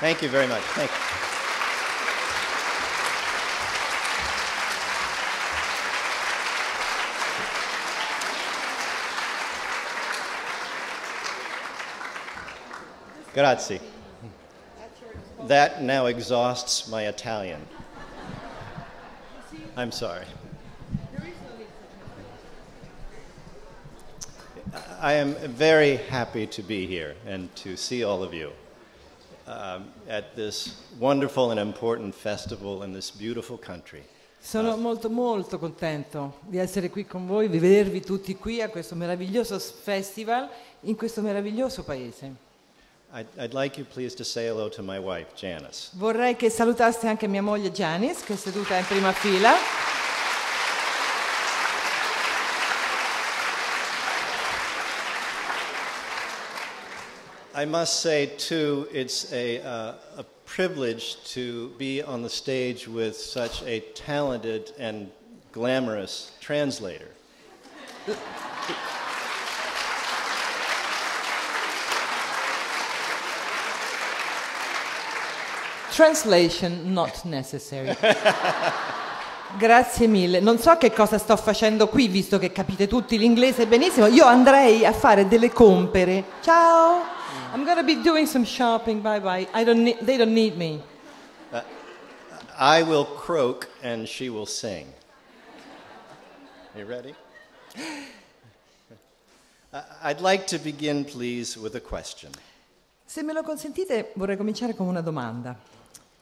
Thank you very much. Thank you. Grazie. That now exhausts my Italian. I'm sorry. I am very happy to be here and to see all of you. um, at this wonderful and important festival in this beautiful country. Sono uh, molto molto contento di essere qui con voi, di vedervi tutti qui a questo meraviglioso festival in questo meraviglioso paese. I'd like you please to say hello to my wife, Janice. Vorrei che salutaste anche mia moglie Janice che è seduta in prima fila. I must say, too, it's a, uh, a privilege to be on the stage with such a talented and glamorous translator. Translation not necessary. Grazie mille. Non so che cosa sto facendo qui, visto che capite tutti l'inglese benissimo. Io andrei a fare delle compere. Ciao! I'm going to be doing some shopping. Bye bye. I don't need, they don't need me. Uh, I will croak and she will sing. You ready? Uh, I'd like to begin, please, with a question. Se me lo consentite, vorrei cominciare con una domanda.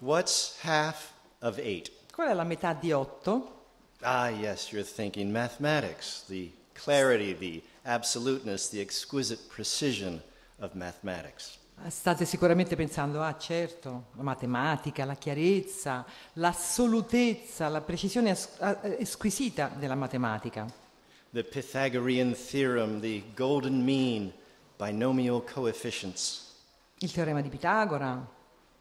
What's half of eight? Qual è la metà di otto? Ah, yes, you're thinking mathematics, the clarity, the absoluteness, the exquisite precision of mathematics. Ah, state sicuramente pensando, ah certo, la matematica, la chiarezza, l'assolutezza, la precisione ah, eh, squisita della matematica. The Pythagorean theorem, the golden mean, binomial coefficients. Il teorema di Pitagora,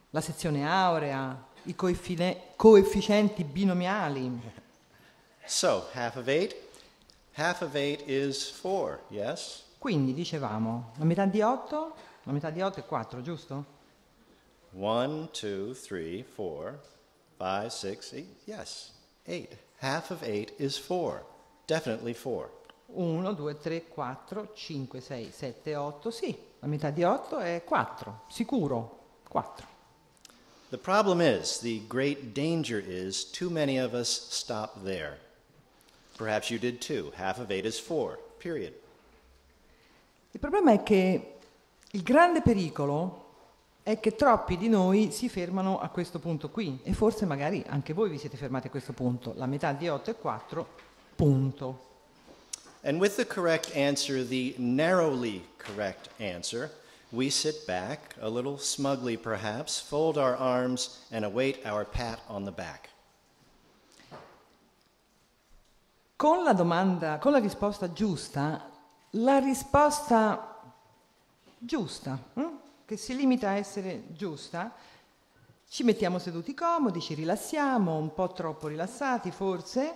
la sezione aurea, i coefficienti binomiali. So, half of eight. half of eight is 4, yes? Quindi dicevamo, la metà di 8, la metà di 8 è 4, giusto? 1, 2, 3, 4, 5, 6, 8, yes, 8. Half of 8 is 4, definitely 4. 1, 2, 3, 4, 5, 6, 7, 8, sì, la metà di 8 è 4, sicuro, 4. The problem is, the great danger is, too many of us stop there. Perhaps you did too. Half of 8 is 4, period. Il problema è che il grande pericolo è che troppi di noi si fermano a questo punto qui e forse magari anche voi vi siete fermati a questo punto, la metà di 8 e 4, punto. And with the correct answer, the narrowly correct answer, we sit back, a little smugly perhaps, fold our arms and await our pat on the back. Con la, domanda, con la risposta giusta, la risposta giusta, hm? che si limita a essere giusta, ci mettiamo seduti comodi, ci rilassiamo, un po' troppo rilassati forse,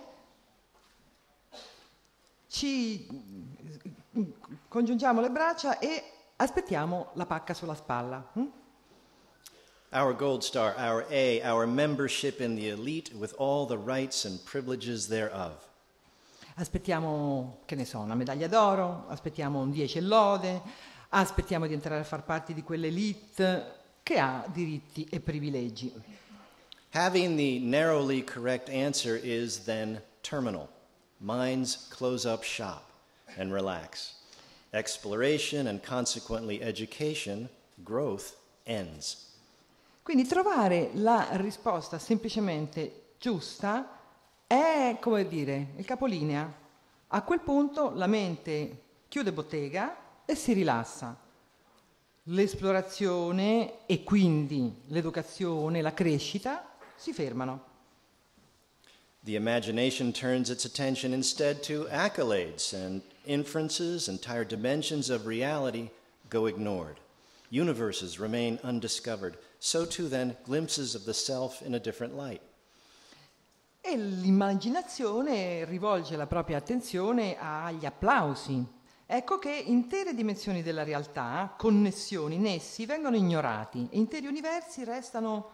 ci mm, congiungiamo le braccia e aspettiamo la pacca sulla spalla. Hm? Our gold star, our A, our membership in the elite with all the rights and privileges thereof aspettiamo, che ne so, una medaglia d'oro, aspettiamo un 10 lode, aspettiamo di entrare a far parte di quell'elite che ha diritti e privilegi. Having the narrowly correct answer is then terminal. Minds close up shop and relax. Exploration and consequently education, growth ends. Quindi trovare la risposta semplicemente giusta è come dire il capolinea. A quel punto la mente chiude bottega e si rilassa. L'esplorazione e quindi l'educazione, la crescita si fermano. The imagination turns its attention instead to accolades and inferences, entire dimensions of reality go ignored. Universes remain undiscovered, so too then glimpses of the self in a different light e l'immaginazione rivolge la propria attenzione agli applausi. Ecco che intere dimensioni della realtà, connessioni, nessi vengono ignorati e interi universi restano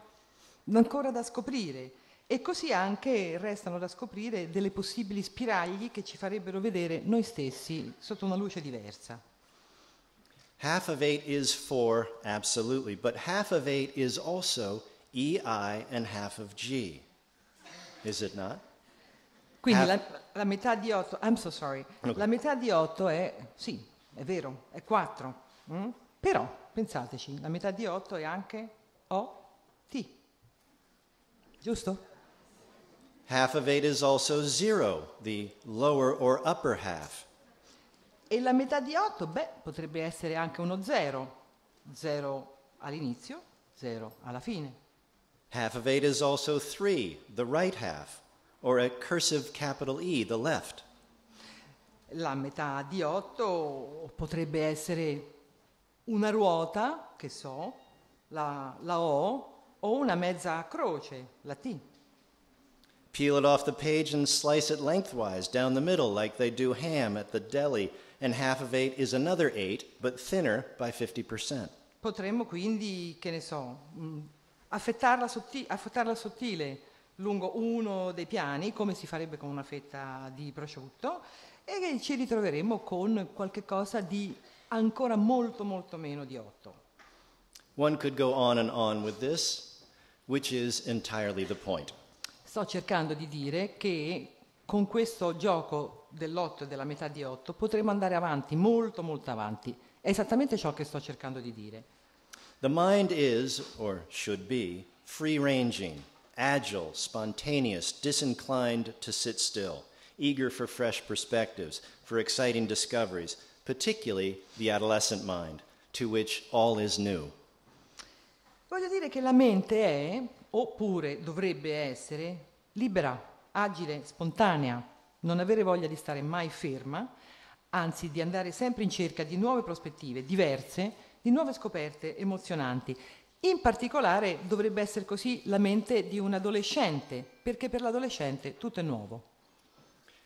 ancora da scoprire e così anche restano da scoprire delle possibili spiragli che ci farebbero vedere noi stessi sotto una luce diversa. Half of eight is 4 absolutely, but half of eight is also EI and half of G. Is it not? Quindi la, la, metà di 8, I'm so sorry, okay. la metà di 8 è, sì, è vero, è 4, mm? però pensateci, la metà di 8 è anche OT, giusto? Half of 8 is also 0, the lower or upper half. E la metà di 8, beh, potrebbe essere anche uno zero, zero all'inizio, zero alla fine. Half of 8 is also 3, the right half, or a cursive capital E, the left. La metà di otto potrebbe essere una ruota, che so, la, la O, o una mezza croce, la T. Peel it off the page and slice it lengthwise down the middle, like they do ham at the deli, and half of 8 is another 8, but thinner by 50%. Potremmo quindi, che ne so, mm, affettarla, sotti- affettarla sottile lungo uno dei piani, come si farebbe con una fetta di prosciutto, e ci ritroveremo con qualche cosa di ancora molto molto meno di 8. One could go on and on with this, which is entirely the point. Sto cercando di dire che con questo gioco dell'otto e della metà di 8 potremo andare avanti, molto molto avanti. È esattamente ciò che sto cercando di dire. The mind is, or should be, free ranging, agile, spontaneous, disinclined to sit still, eager for fresh perspectives, for exciting discoveries, particularly the adolescent mind, to which all is new. Voglio dire che la mente è, oppure dovrebbe essere, libera, agile, spontanea, non avere voglia di stare mai ferma, anzi di andare sempre in cerca di nuove prospettive diverse di nuove scoperte emozionanti. In particolare dovrebbe essere così la mente di un adolescente, perché per l'adolescente tutto è nuovo.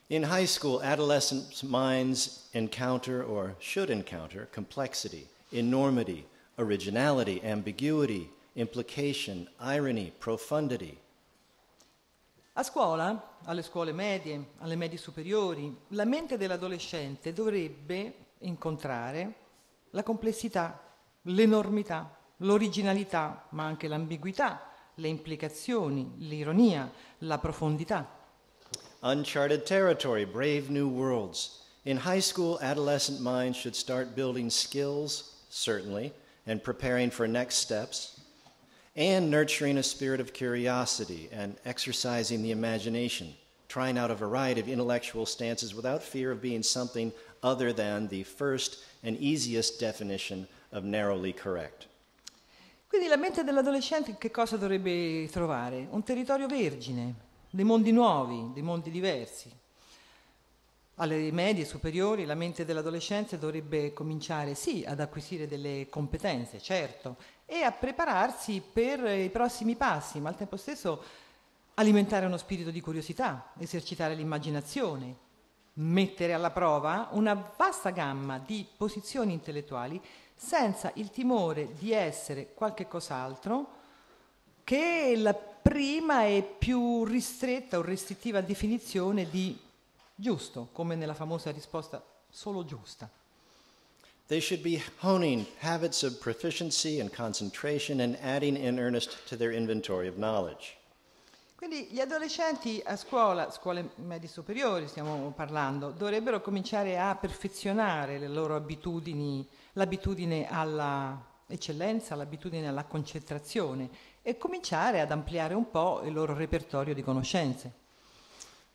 In high school, adolescents' minds encounter or should encounter complexity, enormity, originality, ambiguity, implication, irony, profundity. A scuola, alle scuole medie, alle medie superiori, la mente dell'adolescente dovrebbe incontrare la complessità, l'enormità, l'originalità, ma anche l'ambiguità, le implicazioni, l'ironia, la profondità. Uncharted territory, brave new worlds. In high school, adolescent minds should start building skills, certainly, and preparing for next steps, and nurturing a spirit of curiosity and exercising the imagination, trying out a variety of intellectual stances without fear of being something other than the first and easiest definition of narrowly correct. Quindi la mente dell'adolescente che cosa dovrebbe trovare? Un territorio vergine, dei mondi nuovi, dei mondi diversi. Alle medie superiori la mente dell'adolescente dovrebbe cominciare sì ad acquisire delle competenze, certo, e a prepararsi per i prossimi passi, ma al tempo stesso alimentare uno spirito di curiosità, esercitare l'immaginazione, mettere alla prova una vasta gamma di posizioni intellettuali senza il timore di essere qualche cos'altro che la prima e più ristretta o restrittiva definizione di giusto, come nella famosa risposta solo giusta. They should be honing habits of proficiency and concentration and adding in earnest to their inventory of knowledge. Quindi gli adolescenti a scuola, scuole medie superiori stiamo parlando, dovrebbero cominciare a perfezionare le loro abitudini l'abitudine all'eccellenza, l'abitudine alla concentrazione e cominciare ad ampliare un po' il loro repertorio di conoscenze.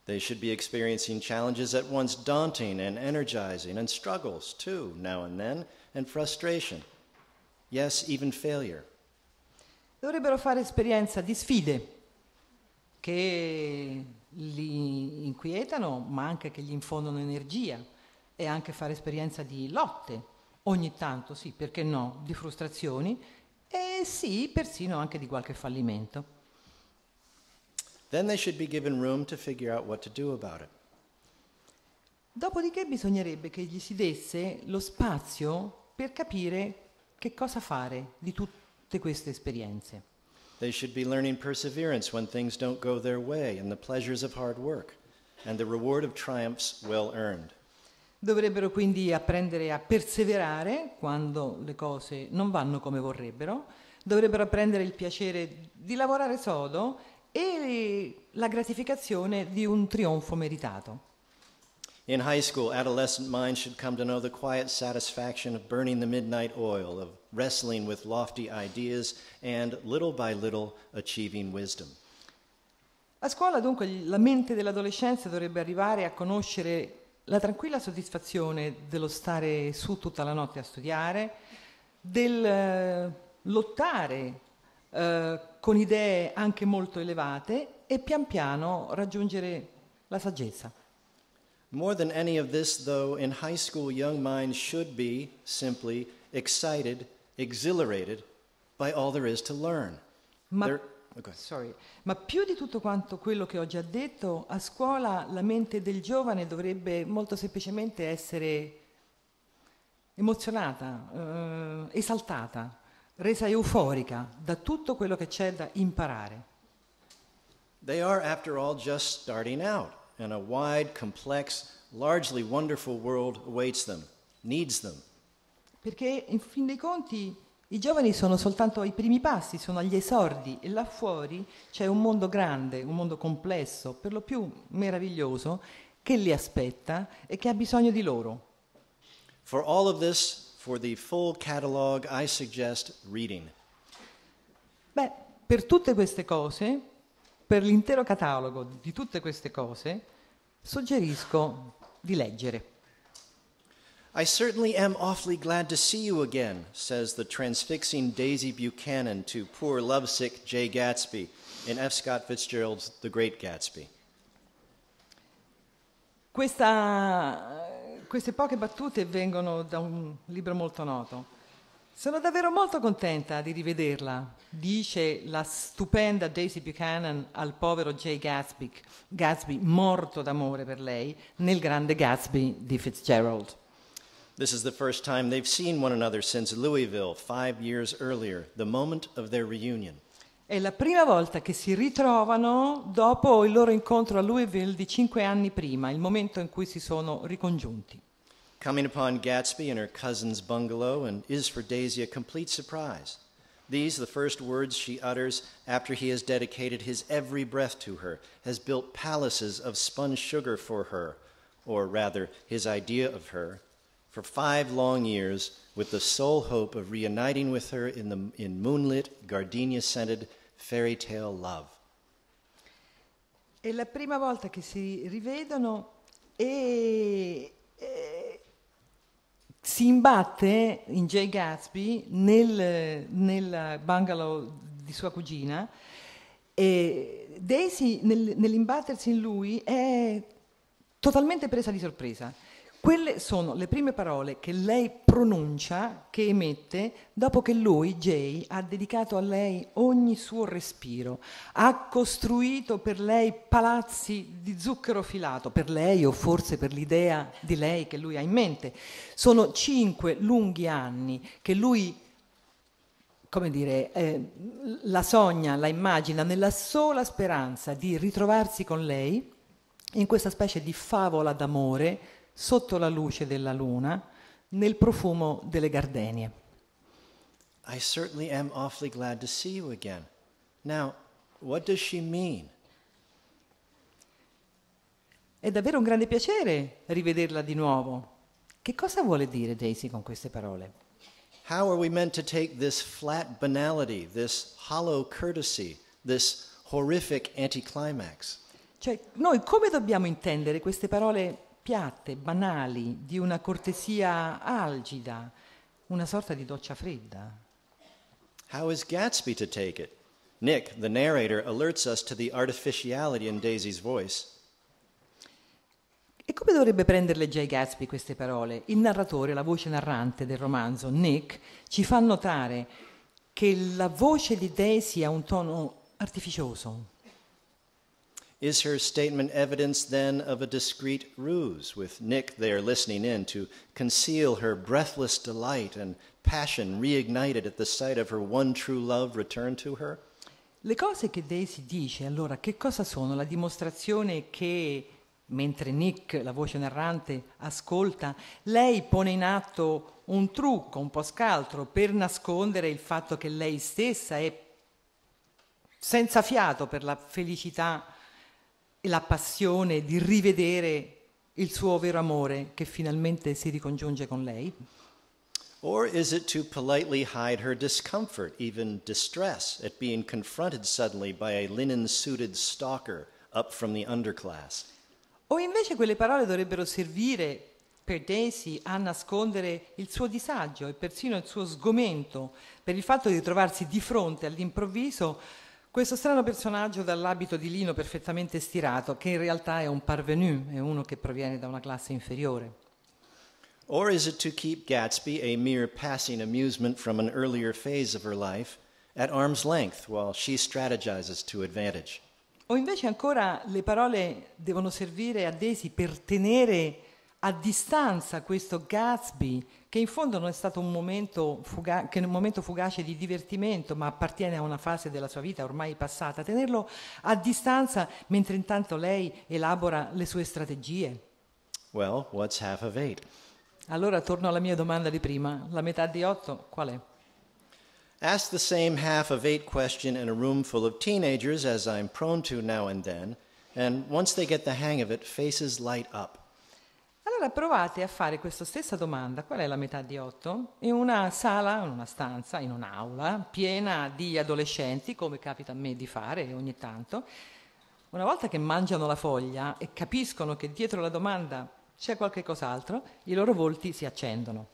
They should be experiencing challenges at once daunting and energizing, and struggles too, now and then, and frustration. Yes, even failure. Dovrebbero fare esperienza di sfide che li inquietano, ma anche che gli infondono energia, e anche fare esperienza di lotte ogni tanto sì, perché no, di frustrazioni e sì, persino anche di qualche fallimento. Then they should be given room to figure out what to do about it. Dopodiché bisognerebbe che gli si desse lo spazio per capire che cosa fare di tutte queste esperienze. They should be learning perseverance when things don't go their way and the pleasures of hard work and the reward of triumphs well earned. Dovrebbero quindi apprendere a perseverare quando le cose non vanno come vorrebbero, dovrebbero apprendere il piacere di lavorare sodo e la gratificazione di un trionfo meritato. In high school, adolescent minds should come to know the quiet satisfaction of burning the midnight oil, of wrestling with lofty ideas and little by little achieving wisdom. A scuola dunque la mente dell'adolescenza dovrebbe arrivare a conoscere la tranquilla soddisfazione dello stare su tutta la notte a studiare, del eh, lottare eh, con idee anche molto elevate e pian piano raggiungere la saggezza. More than any of this, though, in high school, young minds should be simply excited, exhilarated by all there is to learn. Ma there, Okay. Ma più di tutto quanto quello che ho già detto, a scuola la mente del giovane dovrebbe molto semplicemente essere emozionata, eh, esaltata, resa euforica da tutto quello che c'è da imparare. They are, after all, just starting out, and a wide, complex, largely wonderful world awaits them, needs them. Perché in fin dei conti i giovani sono soltanto ai primi passi, sono agli esordi e là fuori c'è un mondo grande, un mondo complesso, per lo più meraviglioso, che li aspetta e che ha bisogno di loro. For all of this, for the full catalog, I suggest reading. Beh, per tutte queste cose, per l'intero catalogo di tutte queste cose, suggerisco di leggere. I certainly am awfully glad to see you again, says the transfixing Daisy Buchanan to poor lovesick Jay Gatsby in F. Scott Fitzgerald's The Great Gatsby. Questa, queste poche battute vengono da un libro molto noto. Sono davvero molto contenta di rivederla, dice la stupenda Daisy Buchanan al povero Jay Gatsby, Gatsby morto d'amore per lei, nel grande Gatsby di Fitzgerald. This is the first time they've seen one another since Louisville five years earlier, the moment of their reunion. È la prima volta che si ritrovano dopo il loro incontro a Louisville di cinque anni prima, il momento in cui si sono ricongiunti. Coming upon Gatsby in her cousin's bungalow and is for Daisy a complete surprise. These, the first words she utters after he has dedicated his every breath to her, has built palaces of spun sugar for her, or rather, his idea of her, for five long years with the sole hope of reuniting with her in, the, in moonlit, gardenia scented fairy tale love. È la prima volta che si rivedono e, e si imbatte in Jay Gatsby nel, nel bungalow di sua cugina. E Daisy nel, nell'imbattersi in lui è totalmente presa di sorpresa. Quelle sono le prime parole che lei pronuncia, che emette, dopo che lui, Jay, ha dedicato a lei ogni suo respiro, ha costruito per lei palazzi di zucchero filato, per lei o forse per l'idea di lei che lui ha in mente. Sono cinque lunghi anni che lui come dire, eh, la sogna, la immagina nella sola speranza di ritrovarsi con lei in questa specie di favola d'amore sotto la luce della luna, nel profumo delle gardenie. I certainly am awfully glad to see you again. Now, what does she mean? È davvero un grande piacere rivederla di nuovo. Che cosa vuole dire Daisy con queste parole? How are we meant to take this flat banality, this hollow courtesy, this horrific anticlimax? Cioè, noi come dobbiamo intendere queste parole piatte, banali, di una cortesia algida, una sorta di doccia fredda. How is Gatsby to take it? Nick, the narrator, alerts us to the artificiality in Daisy's voice. E come dovrebbe prenderle Jay Gatsby queste parole? Il narratore, la voce narrante del romanzo, Nick, ci fa notare che la voce di Daisy ha un tono artificioso, Is her statement evidence then of a discreet ruse, with Nick there listening in to conceal her breathless delight and passion reignited at the sight of her one true love returned to her? Le cose che Daisy dice allora che cosa sono? La dimostrazione che mentre Nick, la voce narrante, ascolta, lei pone in atto un trucco un po' scaltro per nascondere il fatto che lei stessa è senza fiato per la felicità la passione di rivedere il suo vero amore che finalmente si ricongiunge con lei? Or is it to politely hide her discomfort, even distress, at being confronted suddenly by a linen suited stalker up from the underclass? O invece quelle parole dovrebbero servire per Daisy a nascondere il suo disagio e persino il suo sgomento per il fatto di trovarsi di fronte all'improvviso questo strano personaggio dall'abito di lino perfettamente stirato, che in realtà è un parvenu, è uno che proviene da una classe inferiore. Or is it to keep Gatsby, a mere passing amusement from an earlier phase of her life, at arm's length while she strategizes to advantage? O invece ancora le parole devono servire a Daisy per tenere a distanza questo Gatsby, che in fondo non è stato un momento, fuga- un momento, fugace di divertimento, ma appartiene a una fase della sua vita ormai passata, tenerlo a distanza mentre intanto lei elabora le sue strategie. Well, what's half of eight? Allora torno alla mia domanda di prima, la metà di otto qual è? Ask the same half of eight question in a room full of teenagers as I'm prone to now and then, and once they get the hang of it, faces light up. Allora provate a fare questa stessa domanda, qual è la metà di 8? In una sala, in una stanza, in un'aula piena di adolescenti, come capita a me di fare ogni tanto. Una volta che mangiano la foglia e capiscono che dietro la domanda c'è qualche cos'altro, i loro volti si accendono.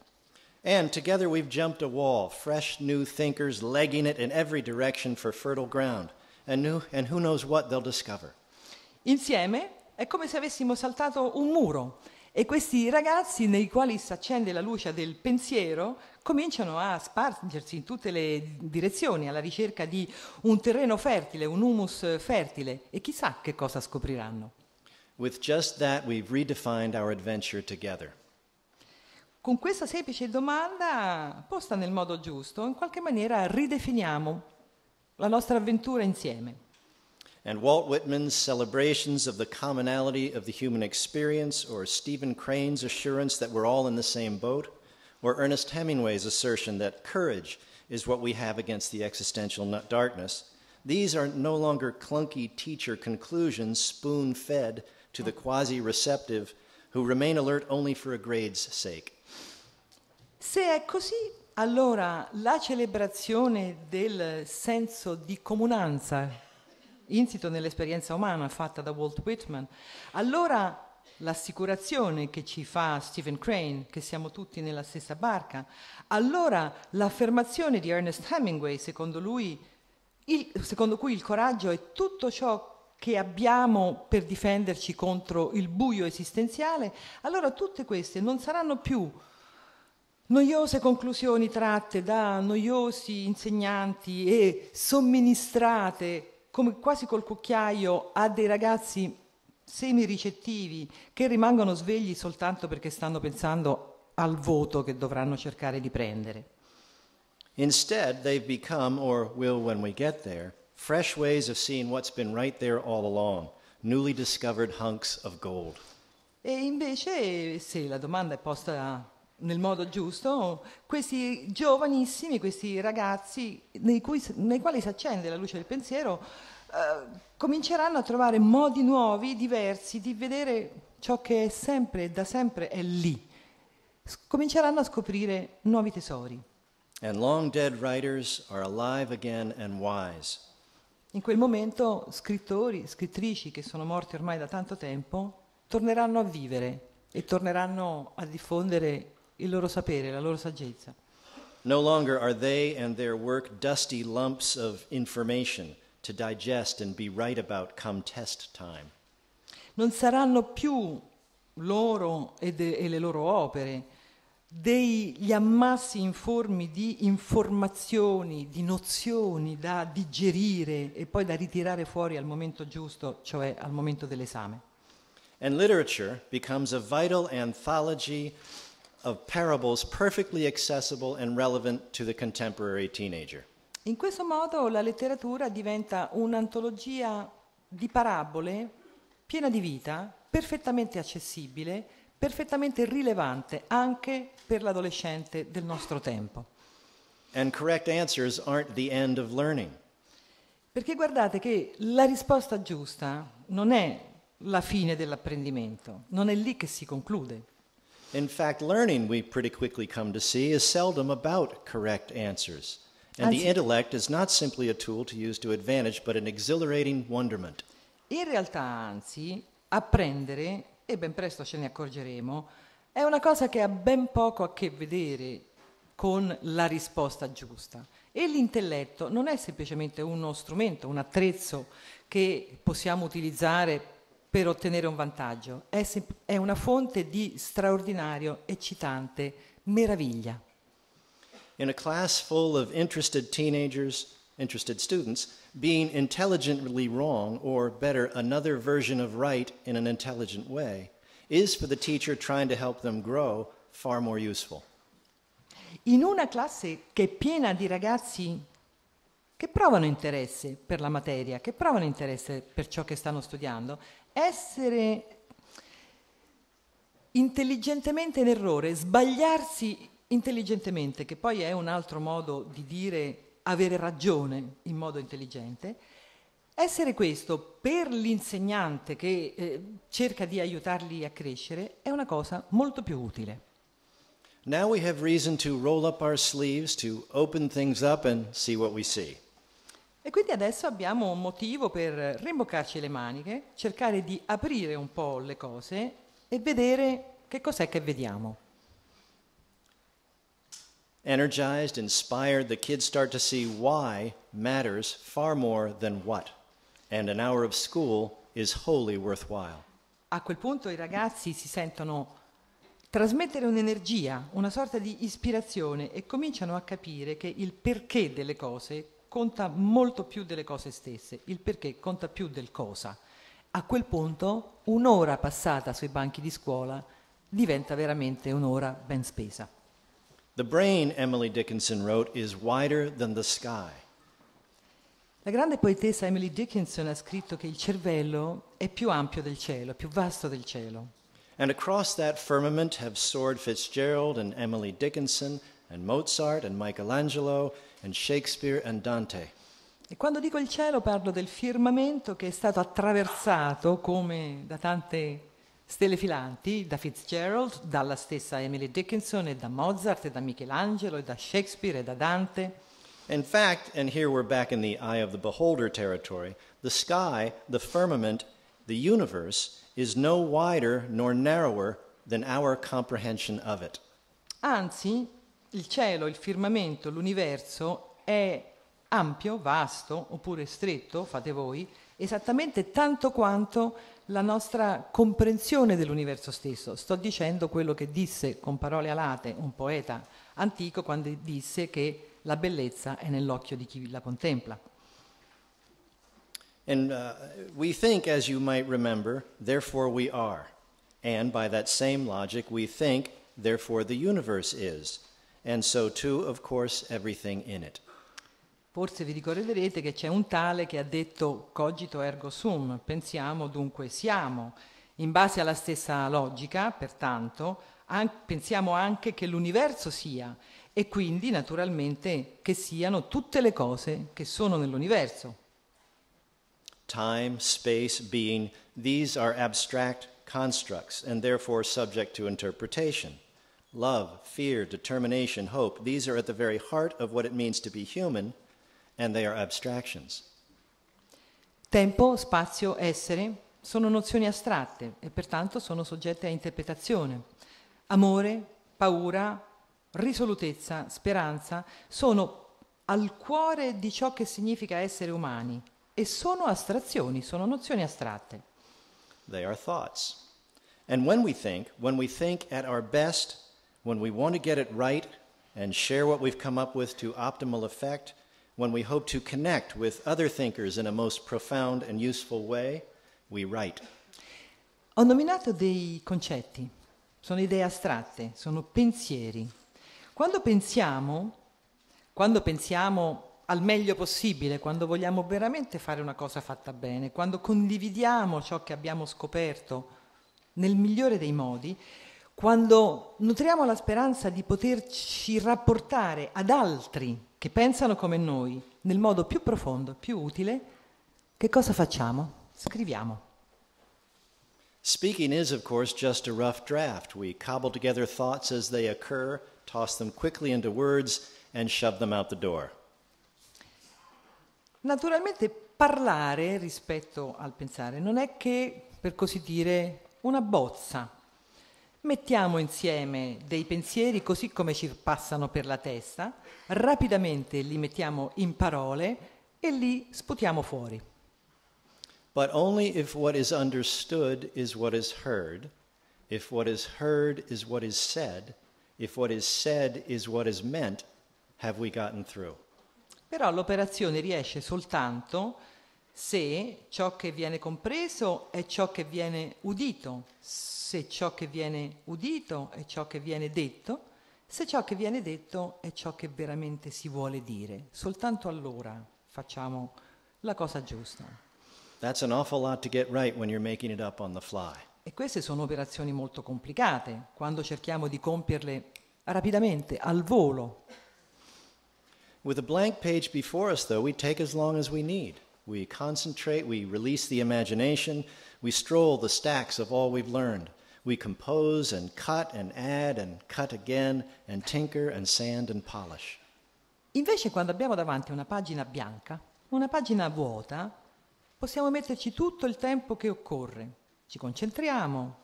And together we've jumped a wall, fresh new thinkers legging it in every direction for fertile ground. And, new, and who knows what they'll discover. Insieme è come se avessimo saltato un muro e questi ragazzi, nei quali si accende la luce del pensiero, cominciano a spargersi in tutte le direzioni alla ricerca di un terreno fertile, un humus fertile, e chissà che cosa scopriranno. Con questa semplice domanda, posta nel modo giusto, in qualche maniera ridefiniamo la nostra avventura insieme. and Walt Whitman's celebrations of the commonality of the human experience, or Stephen Crane's assurance that we're all in the same boat, or Ernest Hemingway's assertion that courage is what we have against the existential darkness, these are no longer clunky teacher conclusions spoon fed to the quasi receptive who remain alert only for a grade's sake. Se è così, allora la celebrazione del senso di comunanza insito nell'esperienza umana fatta da Walt Whitman, allora l'assicurazione che ci fa Stephen Crane, che siamo tutti nella stessa barca, allora l'affermazione di Ernest Hemingway, secondo, lui, il, secondo cui il coraggio è tutto ciò che abbiamo per difenderci contro il buio esistenziale, allora tutte queste non saranno più noiose conclusioni tratte da noiosi insegnanti e somministrate come quasi col cucchiaio a dei ragazzi semiricettivi che rimangono svegli soltanto perché stanno pensando al voto che dovranno cercare di prendere. Instead, they've become, or will when we get there, fresh ways of seeing what's been right there all along, newly discovered hunks of gold. E invece, se la domanda è posta nel modo giusto, questi giovanissimi, questi ragazzi nei, cui, nei quali si accende la luce del pensiero, eh, cominceranno a trovare modi nuovi, diversi, di vedere ciò che è sempre e da sempre è lì. Cominceranno a scoprire nuovi tesori. And long dead writers are alive again and wise. In quel momento scrittori, scrittrici che sono morti ormai da tanto tempo, torneranno a vivere e torneranno a diffondere il loro sapere, la loro saggezza. No longer are they and their work dusty lumps of information to digest and be right about come test time. Non saranno più loro e, de- e le loro opere degli ammassi informi di informazioni, di nozioni da digerire e poi da ritirare fuori al momento giusto, cioè al momento dell'esame. And literature becomes a vital anthology of parables perfectly accessible and relevant to the contemporary teenager. In questo modo la letteratura diventa un'antologia di parabole piena di vita, perfettamente accessibile, perfettamente rilevante anche per l'adolescente del nostro tempo. And correct answers aren't the end of learning. Perché guardate che la risposta giusta non è la fine dell'apprendimento, non è lì che si conclude. In fact, learning, we pretty quickly come to see, is seldom about correct answers. And Anzi, the intellect is not simply a tool to use to advantage, but an exhilarating wonderment. In realtà, anzi, apprendere, e ben presto ce ne accorgeremo, è una cosa che ha ben poco a che vedere con la risposta giusta. E l'intelletto non è semplicemente uno strumento, un attrezzo che possiamo utilizzare per ottenere un vantaggio. È, sem- è una fonte di straordinario, eccitante meraviglia. In a class full of interested teenagers, interested students, being intelligently wrong, or better, another version of right in an intelligent way, is for the teacher trying to help them grow far more useful. In una classe che è piena di ragazzi che provano interesse per la materia, che provano interesse per ciò che stanno studiando, essere intelligentemente in errore, sbagliarsi intelligentemente, che poi è un altro modo di dire avere ragione in modo intelligente, essere questo per l'insegnante che eh, cerca di aiutarli a crescere è una cosa molto più utile. Now we have reason to roll up our sleeves, to open things up and see what we see. E quindi adesso abbiamo un motivo per rimboccarci le maniche, cercare di aprire un po' le cose e vedere che cos'è che vediamo. Energized, inspired, the kids start to see why matters far more than what. And an hour of school is wholly worthwhile. A quel punto i ragazzi si sentono trasmettere un'energia, una sorta di ispirazione e cominciano a capire che il perché delle cose conta molto più delle cose stesse, il perché conta più del cosa. A quel punto un'ora passata sui banchi di scuola diventa veramente un'ora ben spesa. The brain, Emily Dickinson wrote, is wider than the sky. La grande poetessa Emily Dickinson ha scritto che il cervello è più ampio del cielo, più vasto del cielo. And across that firmament have soared Fitzgerald and Emily Dickinson and Mozart and Michelangelo and Shakespeare and Dante. E quando dico il cielo parlo del firmamento che è stato attraversato come da tante stelle filanti, da Fitzgerald, dalla stessa Emily Dickinson e da Mozart e da Michelangelo e da Shakespeare e da Dante. In fact, and here we're back in the eye of the beholder territory, the sky, the firmament, the universe is no wider nor narrower than our comprehension of it. Anzi, il cielo, il firmamento, l'universo è ampio, vasto oppure stretto, fate voi, esattamente tanto quanto la nostra comprensione dell'universo stesso. Sto dicendo quello che disse con parole alate un poeta antico quando disse che la bellezza è nell'occhio di chi la contempla. And uh, we think, as you might remember, therefore we are. And by that same logic, we think, therefore the universe is and so too, of course, everything in it. Forse vi ricorderete che c'è un tale che ha detto cogito ergo sum, pensiamo dunque siamo. In base alla stessa logica, pertanto, an- pensiamo anche che l'universo sia e quindi naturalmente che siano tutte le cose che sono nell'universo. Time, space, being, these are abstract constructs and therefore subject to interpretation love, fear, determination, hope, these are at the very heart of what it means to be human, and they are abstractions. Tempo, spazio, essere sono nozioni astratte e pertanto sono soggette a interpretazione. Amore, paura, risolutezza, speranza sono al cuore di ciò che significa essere umani e sono astrazioni, sono nozioni astratte. They are thoughts. And when we think, when we think at our best, when we want to get it right and share what we've come up with to optimal effect, when we hope to connect with other thinkers in a most profound and useful way, we write. Ho nominato dei concetti, sono idee astratte, sono pensieri. Quando pensiamo, quando pensiamo al meglio possibile, quando vogliamo veramente fare una cosa fatta bene, quando condividiamo ciò che abbiamo scoperto nel migliore dei modi, quando nutriamo la speranza di poterci rapportare ad altri che pensano come noi nel modo più profondo, più utile, che cosa facciamo? Scriviamo. Speaking is, of course, just a rough draft. We cobble together thoughts as they occur, toss them quickly into words, and shove them out the door. Naturalmente parlare rispetto al pensare non è che, per così dire, una bozza Mettiamo insieme dei pensieri così come ci passano per la testa, rapidamente li mettiamo in parole e li sputiamo fuori. But only if what is understood is what is heard, if what is heard is what is said, if what is said is what is meant, have we gotten through. Però l'operazione riesce soltanto se ciò che viene compreso è ciò che viene udito, se ciò che viene udito è ciò che viene detto, se ciò che viene detto è ciò che veramente si vuole dire. Soltanto allora facciamo la cosa giusta. That's an awful lot to get right when you're making it up on the fly. E queste sono operazioni molto complicate quando cerchiamo di compierle rapidamente, al volo. With a blank page before us though, we take as long as we need. We concentrate, we release the imagination, we stroll the stacks of all we've learned. We compose and cut and add and cut again and tinker and sand and polish. Invece quando abbiamo davanti una pagina bianca, una pagina vuota, possiamo metterci tutto il tempo che occorre. Ci concentriamo,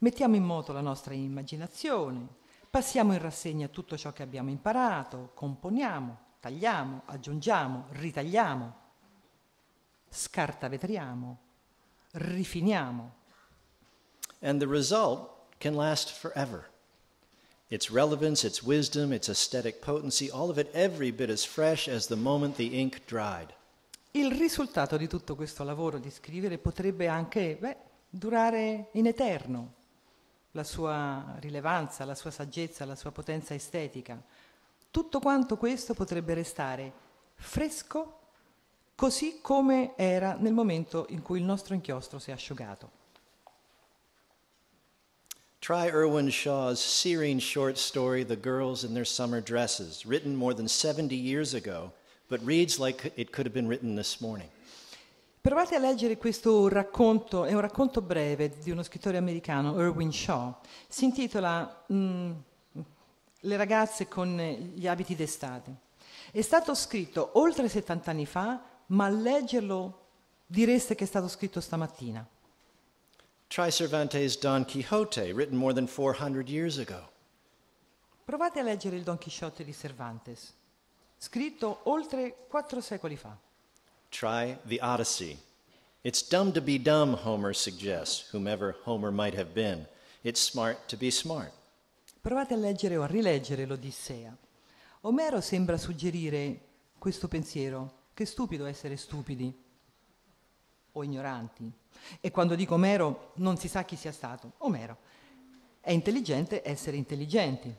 mettiamo in moto la nostra immaginazione, passiamo in rassegna tutto ciò che abbiamo imparato, componiamo, tagliamo, aggiungiamo, ritagliamo scartavetriamo, rifiniamo. And the result can last forever. Its relevance, its wisdom, its aesthetic potency, all of it every bit as fresh as the moment the ink dried. Il risultato di tutto questo lavoro di scrivere potrebbe anche beh, durare in eterno, la sua rilevanza, la sua saggezza, la sua potenza estetica. Tutto quanto questo potrebbe restare fresco così come era nel momento in cui il nostro inchiostro si è asciugato. Try Irwin Shaw's searing short story, The Girls in Their Summer Dresses, written more than 70 years ago, but reads like it could have been written this morning. Provate a leggere questo racconto, è un racconto breve di uno scrittore americano, Irwin Shaw. Si intitola mm, Le ragazze con gli abiti d'estate. È stato scritto oltre 70 anni fa ma a leggerlo direste che è stato scritto stamattina. Try Cervantes' Don Quixote, written more than 400 years ago. Provate a leggere il Don Quixote di Cervantes, scritto oltre quattro secoli fa. Try the Odyssey. It's dumb to be dumb, Homer suggests, whomever Homer might have been. It's smart to be smart. Provate a leggere o a rileggere l'Odissea. Omero sembra suggerire questo pensiero. Che stupido essere stupidi o ignoranti. E quando dico Omero non si sa chi sia stato. Omero. È intelligente essere intelligenti.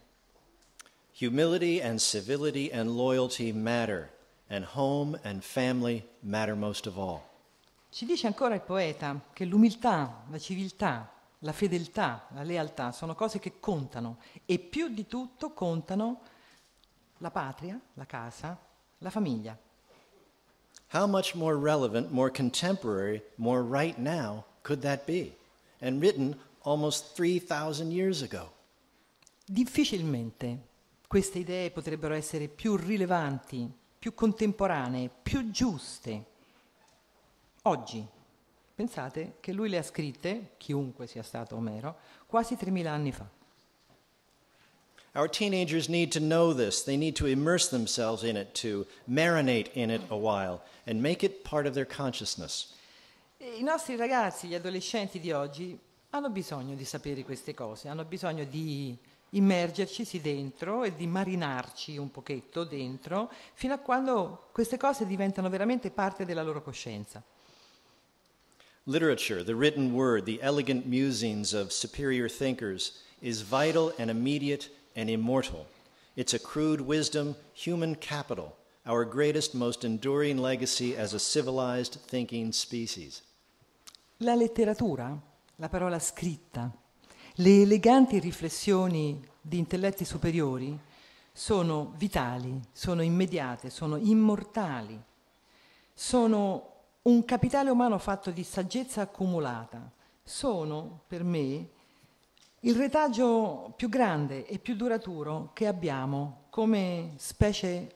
Humility and civility and loyalty matter, and home and family matter most of all. Ci dice ancora il poeta che l'umiltà, la civiltà, la fedeltà, la lealtà sono cose che contano e più di tutto contano la patria, la casa, la famiglia how much more relevant, more contemporary, more right now could that be? And written almost 3,000 years ago. Difficilmente queste idee potrebbero essere più rilevanti, più contemporanee, più giuste oggi. Pensate che lui le ha scritte, chiunque sia stato Omero, quasi 3.000 anni fa. Our teenagers need to know this. They need to immerse themselves in it, to marinate in it a while, and make it part of their consciousness. I nostri ragazzi, gli adolescenti di oggi, hanno bisogno di sapere queste cose, hanno bisogno di immergercisi dentro e di marinarci un pochetto dentro, fino a quando queste cose diventano veramente parte della loro coscienza. Literature, the written word, the elegant musings of superior thinkers, is vital and immediate and immortal. It's accrued wisdom, human capital, our greatest, most enduring legacy as a civilized thinking species. La letteratura, la parola scritta, le eleganti riflessioni di intelletti superiori sono vitali, sono immediate, sono immortali, sono un capitale umano fatto di saggezza accumulata, sono per me Il retaggio più grande e più duraturo che abbiamo come specie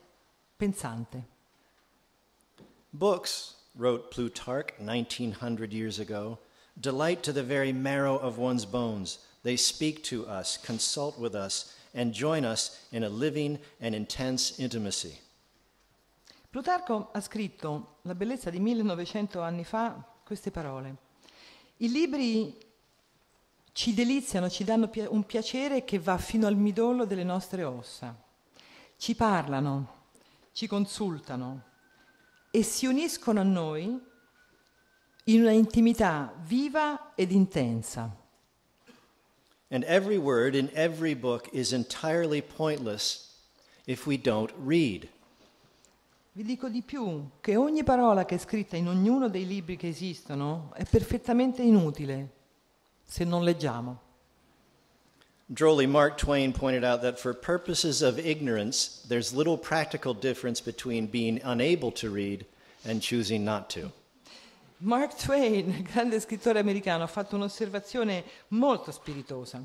pensante. Books, wrote Plutarch 1900 years ago, delight to the very marrow of one's bones. They speak to us, consult with us, and join us in a living and intense intimacy. Plutarco ha scritto, la bellezza di 1900 anni fa, queste parole. I libri ci deliziano, ci danno un piacere che va fino al midollo delle nostre ossa. Ci parlano, ci consultano e si uniscono a noi in una intimità viva ed intensa. And every word in every book is entirely pointless if we don't read. Vi dico di più che ogni parola che è scritta in ognuno dei libri che esistono è perfettamente inutile se non leggiamo. Drolly Mark Twain pointed out that for purposes of ignorance, there's little practical difference between being unable to read and choosing not to. Mark Twain, grande scrittore americano, ha fatto un'osservazione molto spiritosa.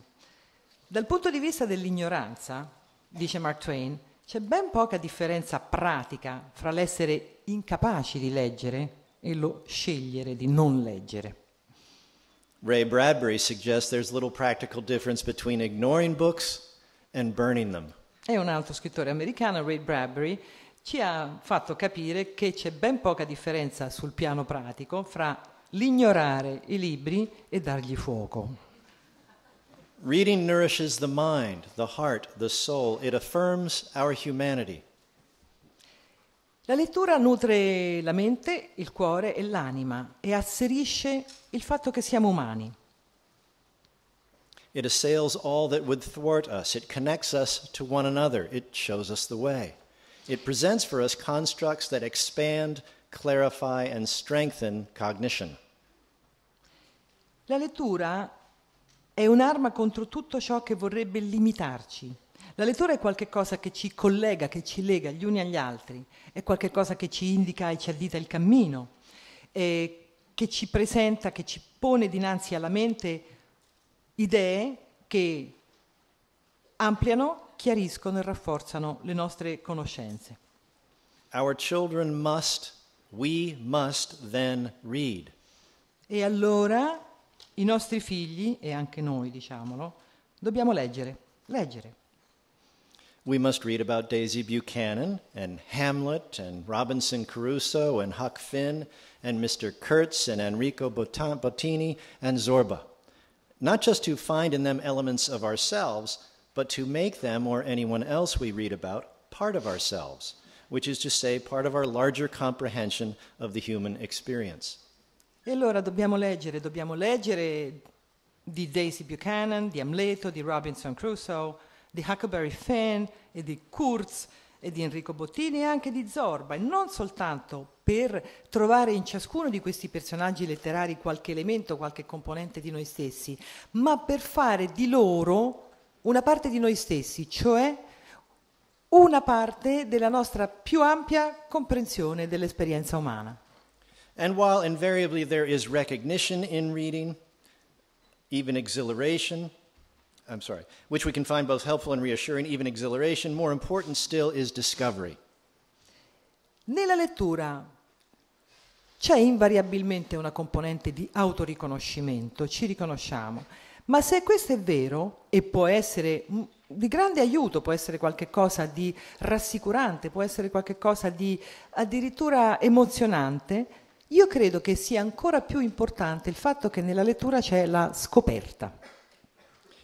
Dal punto di vista dell'ignoranza, dice Mark Twain, c'è ben poca differenza pratica fra l'essere incapaci di leggere e lo scegliere di non leggere. Ray Bradbury suggests there's little practical difference between ignoring books and burning them. E un altro scrittore americano, Ray Bradbury, ci ha fatto capire che c'è ben poca differenza sul piano pratico fra l'ignorare i libri e dargli fuoco. Reading nourishes the mind, the heart, the soul. It affirms our humanity. La lettura nutre la mente, il cuore e l'anima e asserisce il fatto che siamo umani. It assails all that would thwart us. It connects us to one another. It shows us the way. It presents for us constructs that expand, clarify and strengthen cognition. La lettura è un'arma contro tutto ciò che vorrebbe limitarci, la lettura è qualcosa che ci collega, che ci lega gli uni agli altri, è qualcosa che ci indica e ci addita il cammino, eh, che ci presenta, che ci pone dinanzi alla mente idee che ampliano, chiariscono e rafforzano le nostre conoscenze. Our children must, we must then read. E allora i nostri figli, e anche noi diciamolo, dobbiamo leggere, leggere. we must read about Daisy Buchanan and Hamlet and Robinson Crusoe and Huck Finn and Mr. Kurtz and Enrico Bottini and Zorba, not just to find in them elements of ourselves, but to make them or anyone else we read about part of ourselves, which is to say part of our larger comprehension of the human experience. E allora dobbiamo leggere, dobbiamo leggere di Daisy Buchanan, di Amleto, di Robinson Crusoe, di Huckleberry Fenn e di Kurtz e di Enrico Bottini e anche di Zorba, e non soltanto per trovare in ciascuno di questi personaggi letterari qualche elemento, qualche componente di noi stessi, ma per fare di loro una parte di noi stessi, cioè una parte della nostra più ampia comprensione dell'esperienza umana. And while invariably there is recognition in reading, even exhilaration, I'm sorry, which we can find both helpful and reassuring, even exhilaration. More important still is discovery. Nella lettura c'è invariabilmente una componente di autoriconoscimento, ci riconosciamo, ma se questo è vero e può essere di grande aiuto, può essere qualcosa di rassicurante, può essere qualcosa di addirittura emozionante, io credo che sia ancora più importante il fatto che nella lettura c'è la scoperta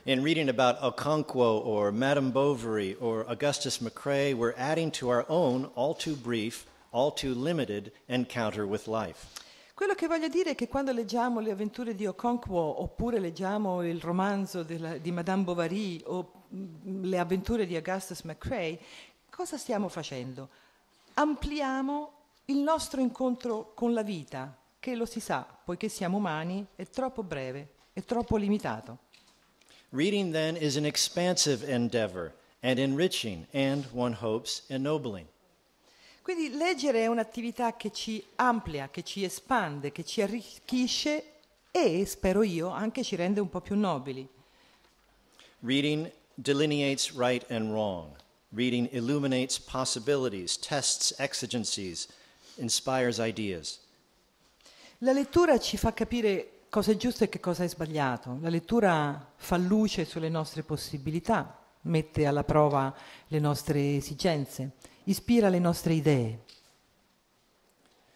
in reading about Okonkwo or Madame Bovary or Augustus McCrae, we're adding to our own all too brief, all too limited encounter with life. Quello che voglio dire è che quando leggiamo le avventure di Okonkwo oppure leggiamo il romanzo della, di Madame Bovary o mm, le avventure di Augustus McCrae, cosa stiamo facendo? Ampliamo il nostro incontro con la vita, che lo si sa, poiché siamo umani, è troppo breve, è troppo limitato. Reading, then, is an expansive endeavor and enriching and, one hopes, ennobling. Quindi leggere è un'attività che ci amplia, che ci espande, che ci arricchisce e, spero io, anche ci rende un po' più nobili. Reading delineates right and wrong. Reading illuminates possibilities, tests exigencies, inspires ideas. La lettura ci fa capire cosa è giusto e che cosa è sbagliato. La lettura fa luce sulle nostre possibilità, mette alla prova le nostre esigenze, ispira le nostre idee.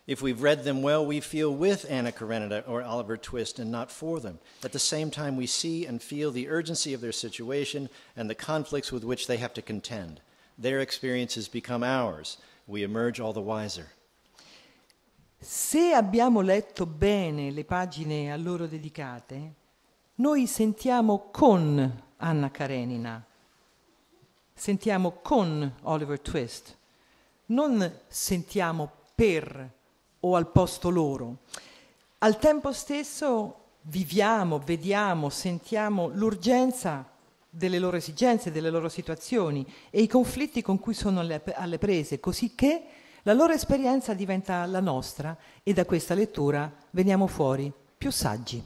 If we've read them well, we feel with Anna Karenina or Oliver Twist and not for them. At the same time, we see and feel the urgency of their situation and the conflicts with which they have to contend. Their experiences become ours. We emerge all the wiser. Se abbiamo letto bene le pagine a loro dedicate, noi sentiamo con Anna Karenina, sentiamo con Oliver Twist, non sentiamo per o al posto loro. Al tempo stesso viviamo, vediamo, sentiamo l'urgenza delle loro esigenze, delle loro situazioni e i conflitti con cui sono alle, prese, così che la loro esperienza diventa la nostra e da questa lettura veniamo fuori più saggi.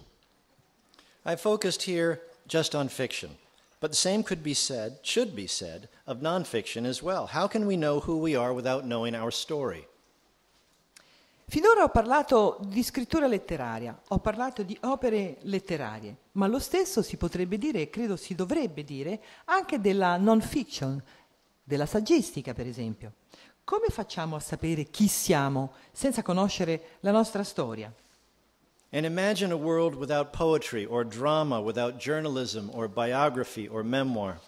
I focused here just on fiction, but the same could be said, should be said, of nonfiction as well. How can we know who we are without knowing our story? Finora ho parlato di scrittura letteraria, ho parlato di opere letterarie, ma lo stesso si potrebbe dire, e credo si dovrebbe dire, anche della non fiction, della saggistica per esempio. Come facciamo a sapere chi siamo senza conoscere la nostra storia? And imagine a world without poetry or drama, without journalism or biography or memoir.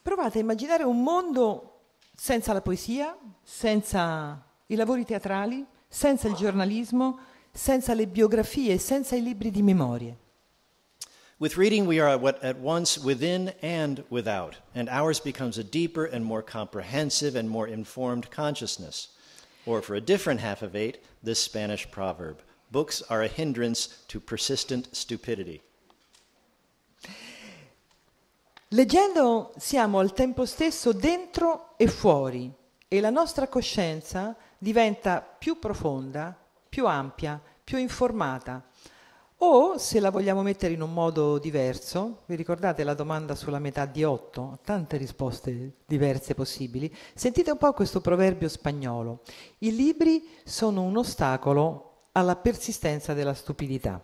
Provate a immaginare un mondo senza la poesia, senza i lavori teatrali, senza il giornalismo, senza le biografie, senza i libri di memorie. With reading, we are at once within and without, and ours becomes a deeper and more comprehensive and more informed consciousness. Or for a different half of eight, this Spanish proverb books are a hindrance to persistent stupidity. Leggendo siamo al tempo stesso dentro e fuori e la nostra coscienza diventa più profonda, più ampia, più informata, O se la vogliamo mettere in un modo diverso, vi ricordate la domanda sulla metà di 8? Tante risposte diverse possibili. Sentite un po' questo proverbio spagnolo. I libri sono un ostacolo alla persistenza della stupidità.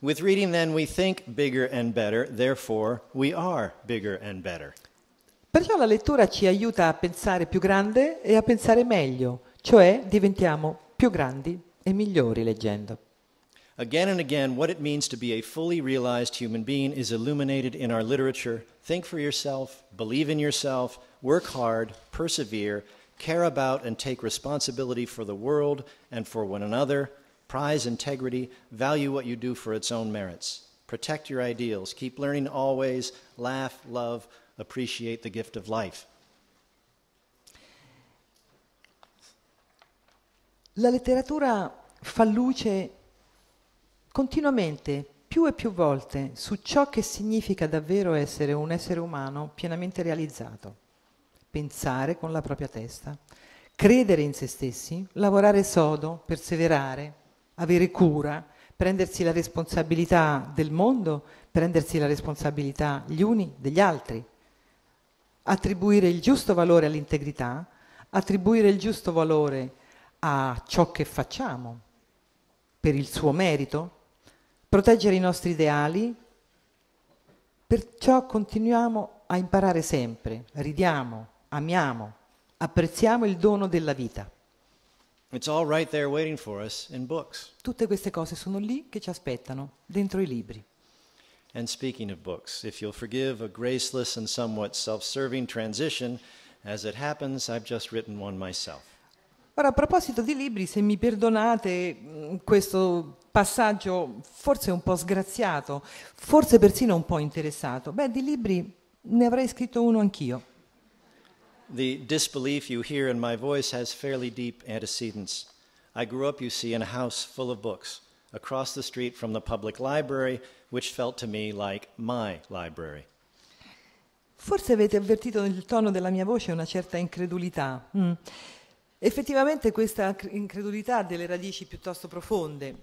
With reading then we think bigger and better, therefore we are bigger and better. Perciò la lettura ci aiuta a pensare più grande e a pensare meglio, cioè diventiamo più grandi e migliori leggendo. Again and again, what it means to be a fully realized human being is illuminated in our literature. Think for yourself, believe in yourself, work hard, persevere, care about and take responsibility for the world and for one another, prize integrity, value what you do for its own merits, protect your ideals, keep learning always, laugh, love, appreciate the gift of life. La letteratura fa luce continuamente, più e più volte, su ciò che significa davvero essere un essere umano pienamente realizzato, pensare con la propria testa, credere in se stessi, lavorare sodo, perseverare, avere cura, prendersi la responsabilità del mondo, prendersi la responsabilità gli uni degli altri, attribuire il giusto valore all'integrità, attribuire il giusto valore a ciò che facciamo per il suo merito, proteggere i nostri ideali, perciò continuiamo a imparare sempre, ridiamo, amiamo, apprezziamo il dono della vita. Right Tutte queste cose sono lì che ci aspettano, dentro i libri. And speaking of books, if you'll forgive a graceless and somewhat self-serving transition, as it happens, I've just written one myself. Ora, a proposito di libri, se mi perdonate mm, questo passaggio forse un po' sgraziato, forse persino un po' interessato, beh, di libri ne avrei scritto uno anch'io. The disbelief you hear in my voice has fairly deep antecedents. I grew up, you see, in a house full of books, across the street from the public library, which felt to me like my library. Forse avete avvertito nel tono della mia voce una certa incredulità. Mm. Effettivamente questa incredulità ha delle radici piuttosto profonde.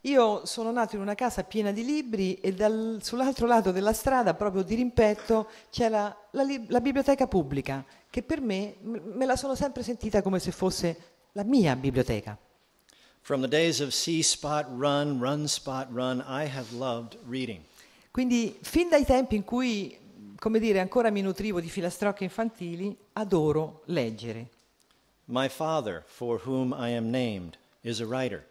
Io sono nato in una casa piena di libri e dal, sull'altro lato della strada, proprio di rimpetto, c'è la, la, la biblioteca pubblica, che per me me la sono sempre sentita come se fosse la mia biblioteca. From the days of see spot run, run spot run, I have loved reading. Quindi fin dai tempi in cui, come dire, ancora mi nutrivo di filastrocche infantili, adoro leggere. My father, for whom I am named, is a writer.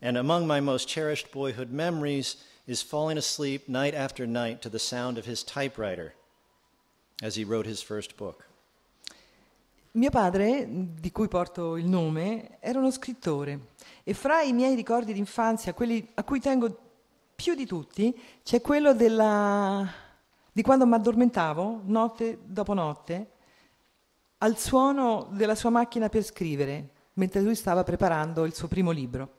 And among my most cherished boyhood memories is falling asleep night after night to the sound of his typewriter as he wrote his first book. Mio padre, di cui porto il nome, era uno scrittore e fra i miei ricordi d'infanzia, quelli a cui tengo più di tutti, c'è quello della... di quando mi addormentavo notte dopo notte al suono della sua macchina per scrivere, mentre lui stava preparando il suo primo libro.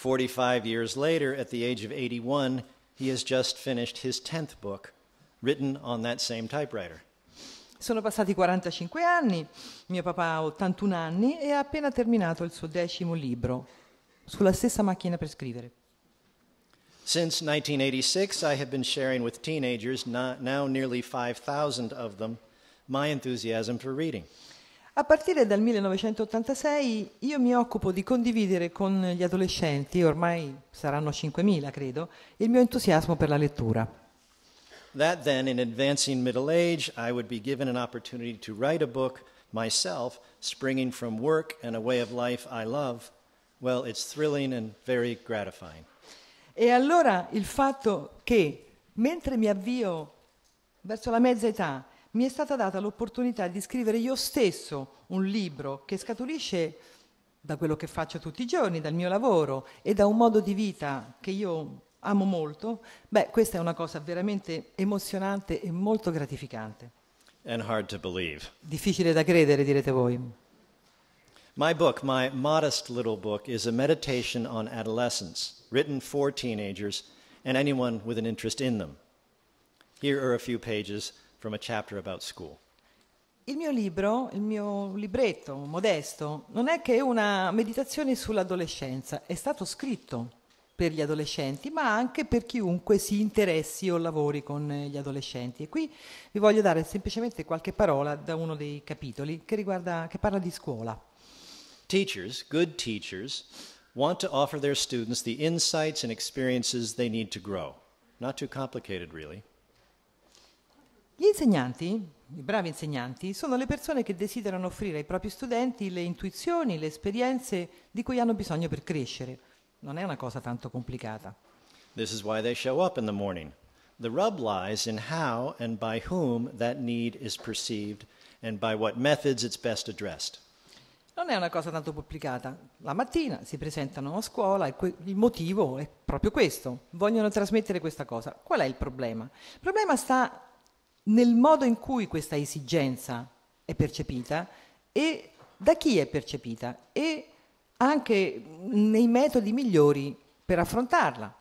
45 years later, at the age of 81, he has just finished his 10th book, written on that same typewriter. Sono passati 45 anni, mio papà ha 81 anni e ha appena terminato il suo decimo libro, sulla stessa macchina per scrivere. Since 1986, I have been sharing with teenagers, now nearly 5,000 of them, my enthusiasm for reading. A partire dal 1986 io mi occupo di condividere con gli adolescenti, ormai saranno 5.000 credo, il mio entusiasmo per la lettura. That then, in advancing middle age, I would be given an opportunity to write a book myself, springing from work and a way of life I love. Well, it's thrilling and very gratifying. E allora il fatto che mentre mi avvio verso la mezza età mi è stata data l'opportunità di scrivere io stesso un libro che scaturisce da quello che faccio tutti i giorni, dal mio lavoro e da un modo di vita che io amo molto, beh, questa è una cosa veramente emozionante e molto gratificante. And hard to believe. Difficile da credere, direte voi. My book, my modest little book, is a meditation on adolescence, written for teenagers and anyone with an interest in them. Here are a few pages from a chapter about school. Il mio libro, il mio libretto modesto, non è che una meditazione sull'adolescenza, è stato scritto per gli adolescenti, ma anche per chiunque si interessi o lavori con gli adolescenti. E qui vi voglio dare semplicemente qualche parola da uno dei capitoli che, riguarda, che parla di scuola. Teachers, good teachers, want to offer their students the insights and experiences they need to grow. Not too complicated, really. Gli insegnanti, i bravi insegnanti, sono le persone che desiderano offrire ai propri studenti le intuizioni, le esperienze di cui hanno bisogno per crescere. Non è una cosa tanto complicata. This is why they show up in the morning. The rub lies in how and by whom that need is perceived and by what methods it's best addressed. Non è una cosa tanto complicata. La mattina si presentano a scuola e que- il motivo è proprio questo. Vogliono trasmettere questa cosa. Qual è il problema? Il problema sta nel modo in cui questa esigenza è percepita e da chi è percepita e anche nei metodi migliori per affrontarla.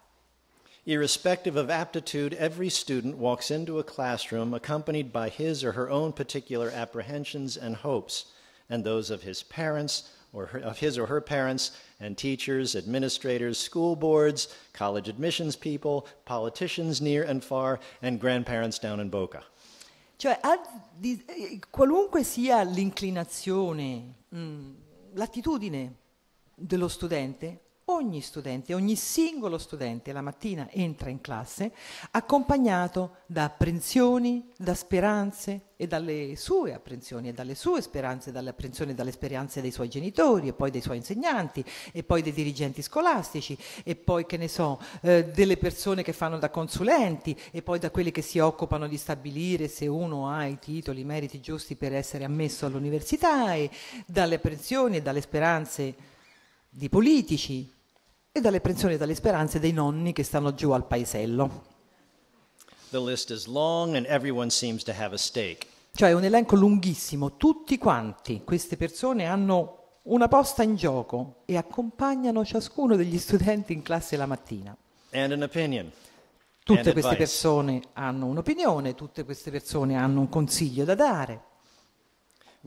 Irrespective of aptitude, every student walks into a classroom accompanied by his or her own particular apprehensions and hopes, and those of his parents, or her, of his or her parents, and teachers, administrators, school boards, college admissions people, politicians near and far, and grandparents down in Boca. Cioè, eh, qualunque sia l'inclinazione, mm, l'attitudine dello studente, ogni studente, ogni singolo studente la mattina entra in classe accompagnato da apprensioni, da speranze e dalle sue apprensioni e dalle sue speranze, dalle apprensioni e dalle speranze dei suoi genitori e poi dei suoi insegnanti e poi dei dirigenti scolastici e poi che ne so, eh, delle persone che fanno da consulenti e poi da quelli che si occupano di stabilire se uno ha i titoli, i meriti giusti per essere ammesso all'università e dalle apprensioni e dalle speranze di politici e dalle pensioni e dalle speranze dei nonni che stanno giù al paesello. The list is long and seems to have a stake. Cioè è un elenco lunghissimo, tutti quanti queste persone hanno una posta in gioco e accompagnano ciascuno degli studenti in classe la mattina. And an Tutte and queste advice. persone hanno un'opinione, tutte queste persone hanno un consiglio da dare.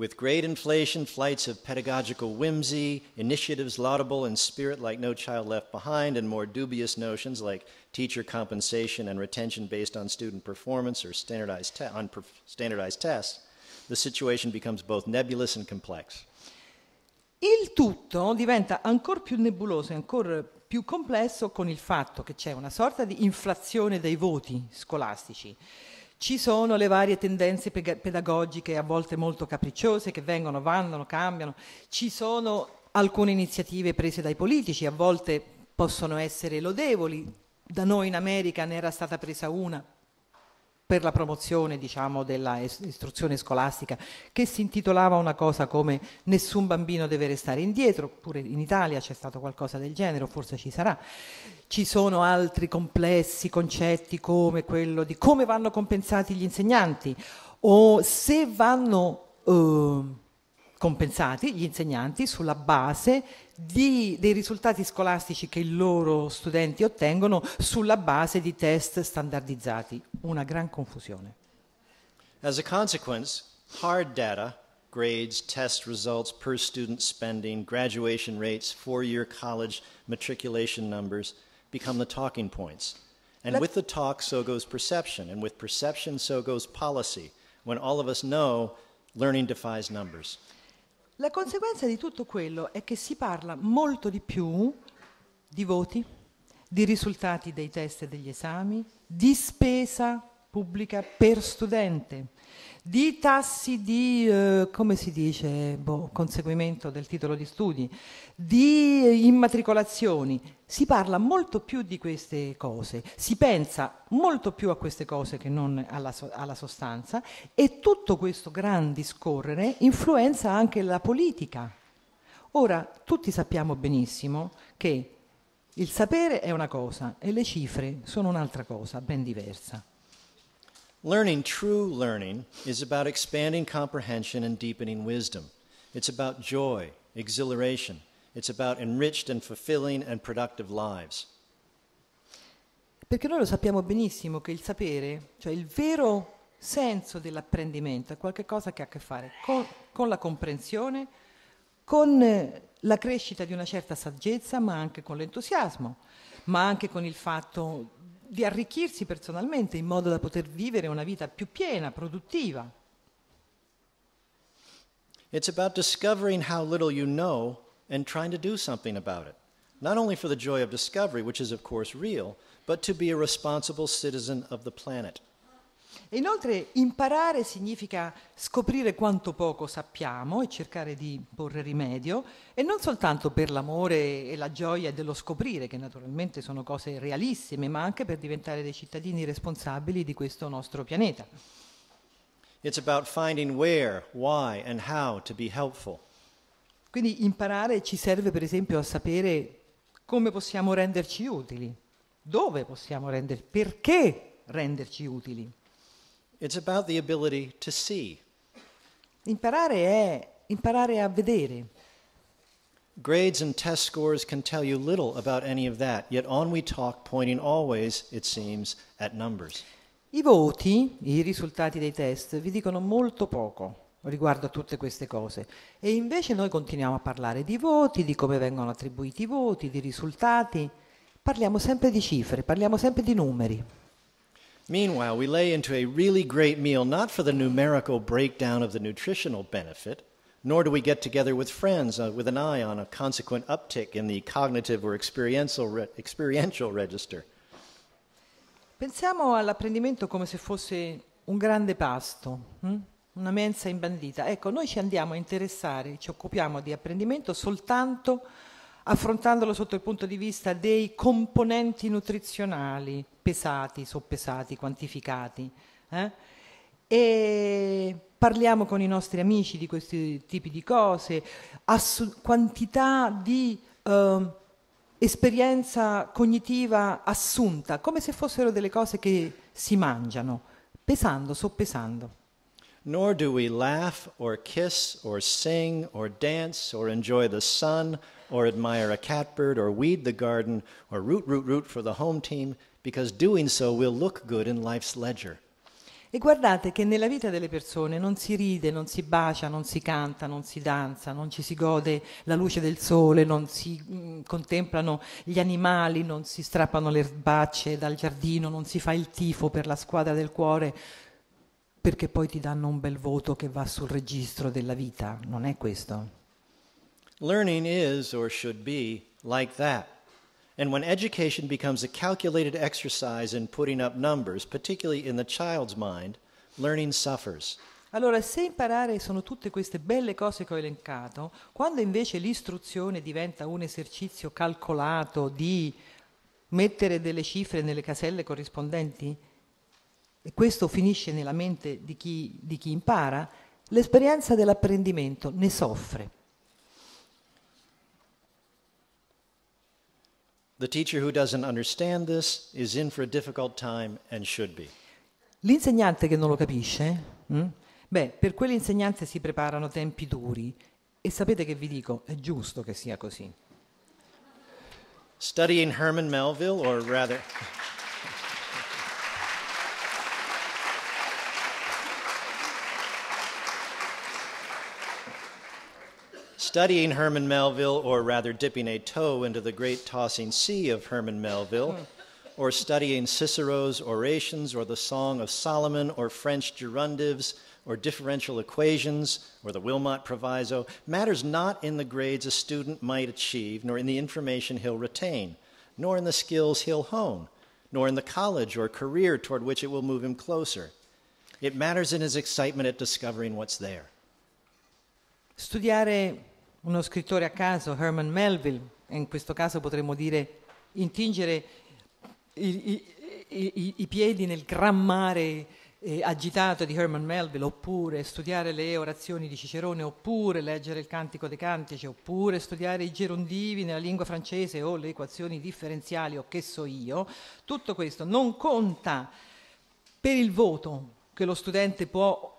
With great inflation, flights of pedagogical whimsy, initiatives laudable in spirit like No Child Left Behind, and more dubious notions like teacher compensation and retention based on student performance or standardized te- on per- standardized tests, the situation becomes both nebulous and complex. Il tutto diventa ancora più nebuloso e ancora più complesso con il fatto che c'è una sorta di inflazione dei voti scolastici. Ci sono le varie tendenze pedagogiche, a volte molto capricciose, che vengono, vanno, cambiano. Ci sono alcune iniziative prese dai politici, a volte possono essere lodevoli. Da noi in America ne era stata presa una per la promozione diciamo, dell'istruzione scolastica che si intitolava una cosa come Nessun bambino deve restare indietro, pure in Italia c'è stato qualcosa del genere, o forse ci sarà. Ci sono altri complessi concetti come quello di come vanno compensati gli insegnanti o se vanno... Eh, compensati gli insegnanti sulla base di, dei risultati scolastici che i loro studenti ottengono sulla base di test standardizzati. Una gran confusione. As a consequence, hard data grades, test results per student spending, graduation rates, four year college matriculation numbers become the talking points. And Let with the talk, so goes perception. And with perception, so goes policy. When all of us know, learning defies numbers. La conseguenza di tutto quello è che si parla molto di più di voti, di risultati dei test e degli esami, di spesa pubblica per studente, di tassi di, eh, come si dice, boh, conseguimento del titolo di studi, di immatricolazioni. Si parla molto più di queste cose, si pensa molto più a queste cose che non alla, so- alla sostanza e tutto questo gran discorrere influenza anche la politica. Ora, tutti sappiamo benissimo che il sapere è una cosa e le cifre sono un'altra cosa, ben diversa. Learning, true learning, is about expanding comprehension and deepening wisdom. It's about joy, exhilaration. It's about enriched and fulfilling and productive lives. Perché noi lo sappiamo benissimo che il sapere, cioè il vero senso dell'apprendimento, è qualcosa che ha a che fare con, con la comprensione, con eh, la crescita di una certa saggezza, ma anche con l'entusiasmo, ma anche con il fatto di arricchirsi personalmente in modo da poter vivere una vita più piena, produttiva. It's about discovering how little you know and trying to do something about it. Not only for the joy of discovery, which is of course real, but to be a responsible citizen of the planet. E inoltre imparare significa scoprire quanto poco sappiamo e cercare di porre rimedio, e non soltanto per l'amore e la gioia dello scoprire, che naturalmente sono cose realissime, ma anche per diventare dei cittadini responsabili di questo nostro pianeta. It's about finding where, why and how to be helpful. Quindi imparare ci serve per esempio a sapere come possiamo renderci utili, dove possiamo renderci, perché renderci utili. It's about the ability to see. Imparare è imparare a vedere. Grades and test scores can tell you little about any of that, yet on we talk, pointing always, it seems, at numbers. I voti, i risultati dei test, vi dicono molto poco riguardo a tutte queste cose. E invece noi continuiamo a parlare di voti, di come vengono attribuiti i voti, di risultati. Parliamo sempre di cifre, parliamo sempre di numeri. Meanwhile, we lay into a really great meal not for the numerical breakdown of the nutritional benefit, nor do we get together with friends uh, with an eye on a consequent uptick in the cognitive or experiential, re experiential register. Pensiamo all'apprendimento come se fosse un grande pasto, hm? una mensa imbandita. Ecco, noi ci andiamo a interessare, ci occupiamo di apprendimento soltanto affrontandolo sotto il punto di vista dei componenti nutrizionali pesati, soppesati, quantificati. Eh? E parliamo con i nostri amici di questi tipi di cose, quantità di eh, esperienza cognitiva assunta, come se fossero delle cose che si mangiano, pesando, soppesando. Nor do we laugh or kiss or sing or dance or enjoy the sun or admire a catbird or weed the garden or root, root, root for the home team because doing so will look good in life's ledger. E guardate che nella vita delle persone non si ride, non si bacia, non si canta, non si danza, non ci si gode la luce del sole, non si mm, contemplano gli animali, non si strappano le erbacce dal giardino, non si fa il tifo per la squadra del cuore, perché poi ti danno un bel voto che va sul registro della vita, non è questo? Learning is, or should be, like that. And when education becomes a calculated exercise in putting up numbers, particularly in the child's mind, learning suffers. Allora, se imparare sono tutte queste belle cose che ho elencato, quando invece l'istruzione diventa un esercizio calcolato di mettere delle cifre nelle caselle corrispondenti, e questo finisce nella mente di chi, di chi impara, l'esperienza dell'apprendimento ne soffre. The teacher who doesn't understand this is in for a difficult time and should be. L'insegnante che non lo capisce, mh? Mm? beh, per quell'insegnante si preparano tempi duri e sapete che vi dico, è giusto che sia così. Studying Herman Melville or rather Studying Herman Melville, or rather dipping a toe into the great tossing sea of Herman Melville, hmm. or studying Cicero's orations, or the Song of Solomon, or French gerundives, or differential equations, or the Wilmot Proviso, matters not in the grades a student might achieve, nor in the information he'll retain, nor in the skills he'll hone, nor in the college or career toward which it will move him closer. It matters in his excitement at discovering what's there. Studiare uno scrittore a caso, Herman Melville, e in questo caso potremmo dire intingere i, i, i, i piedi nel gran mare eh, agitato di Herman Melville, oppure studiare le orazioni di Cicerone, oppure leggere il Cantico dei Cantici, oppure studiare i gerondivi nella lingua francese o le equazioni differenziali o che so io, tutto questo non conta per il voto che lo studente può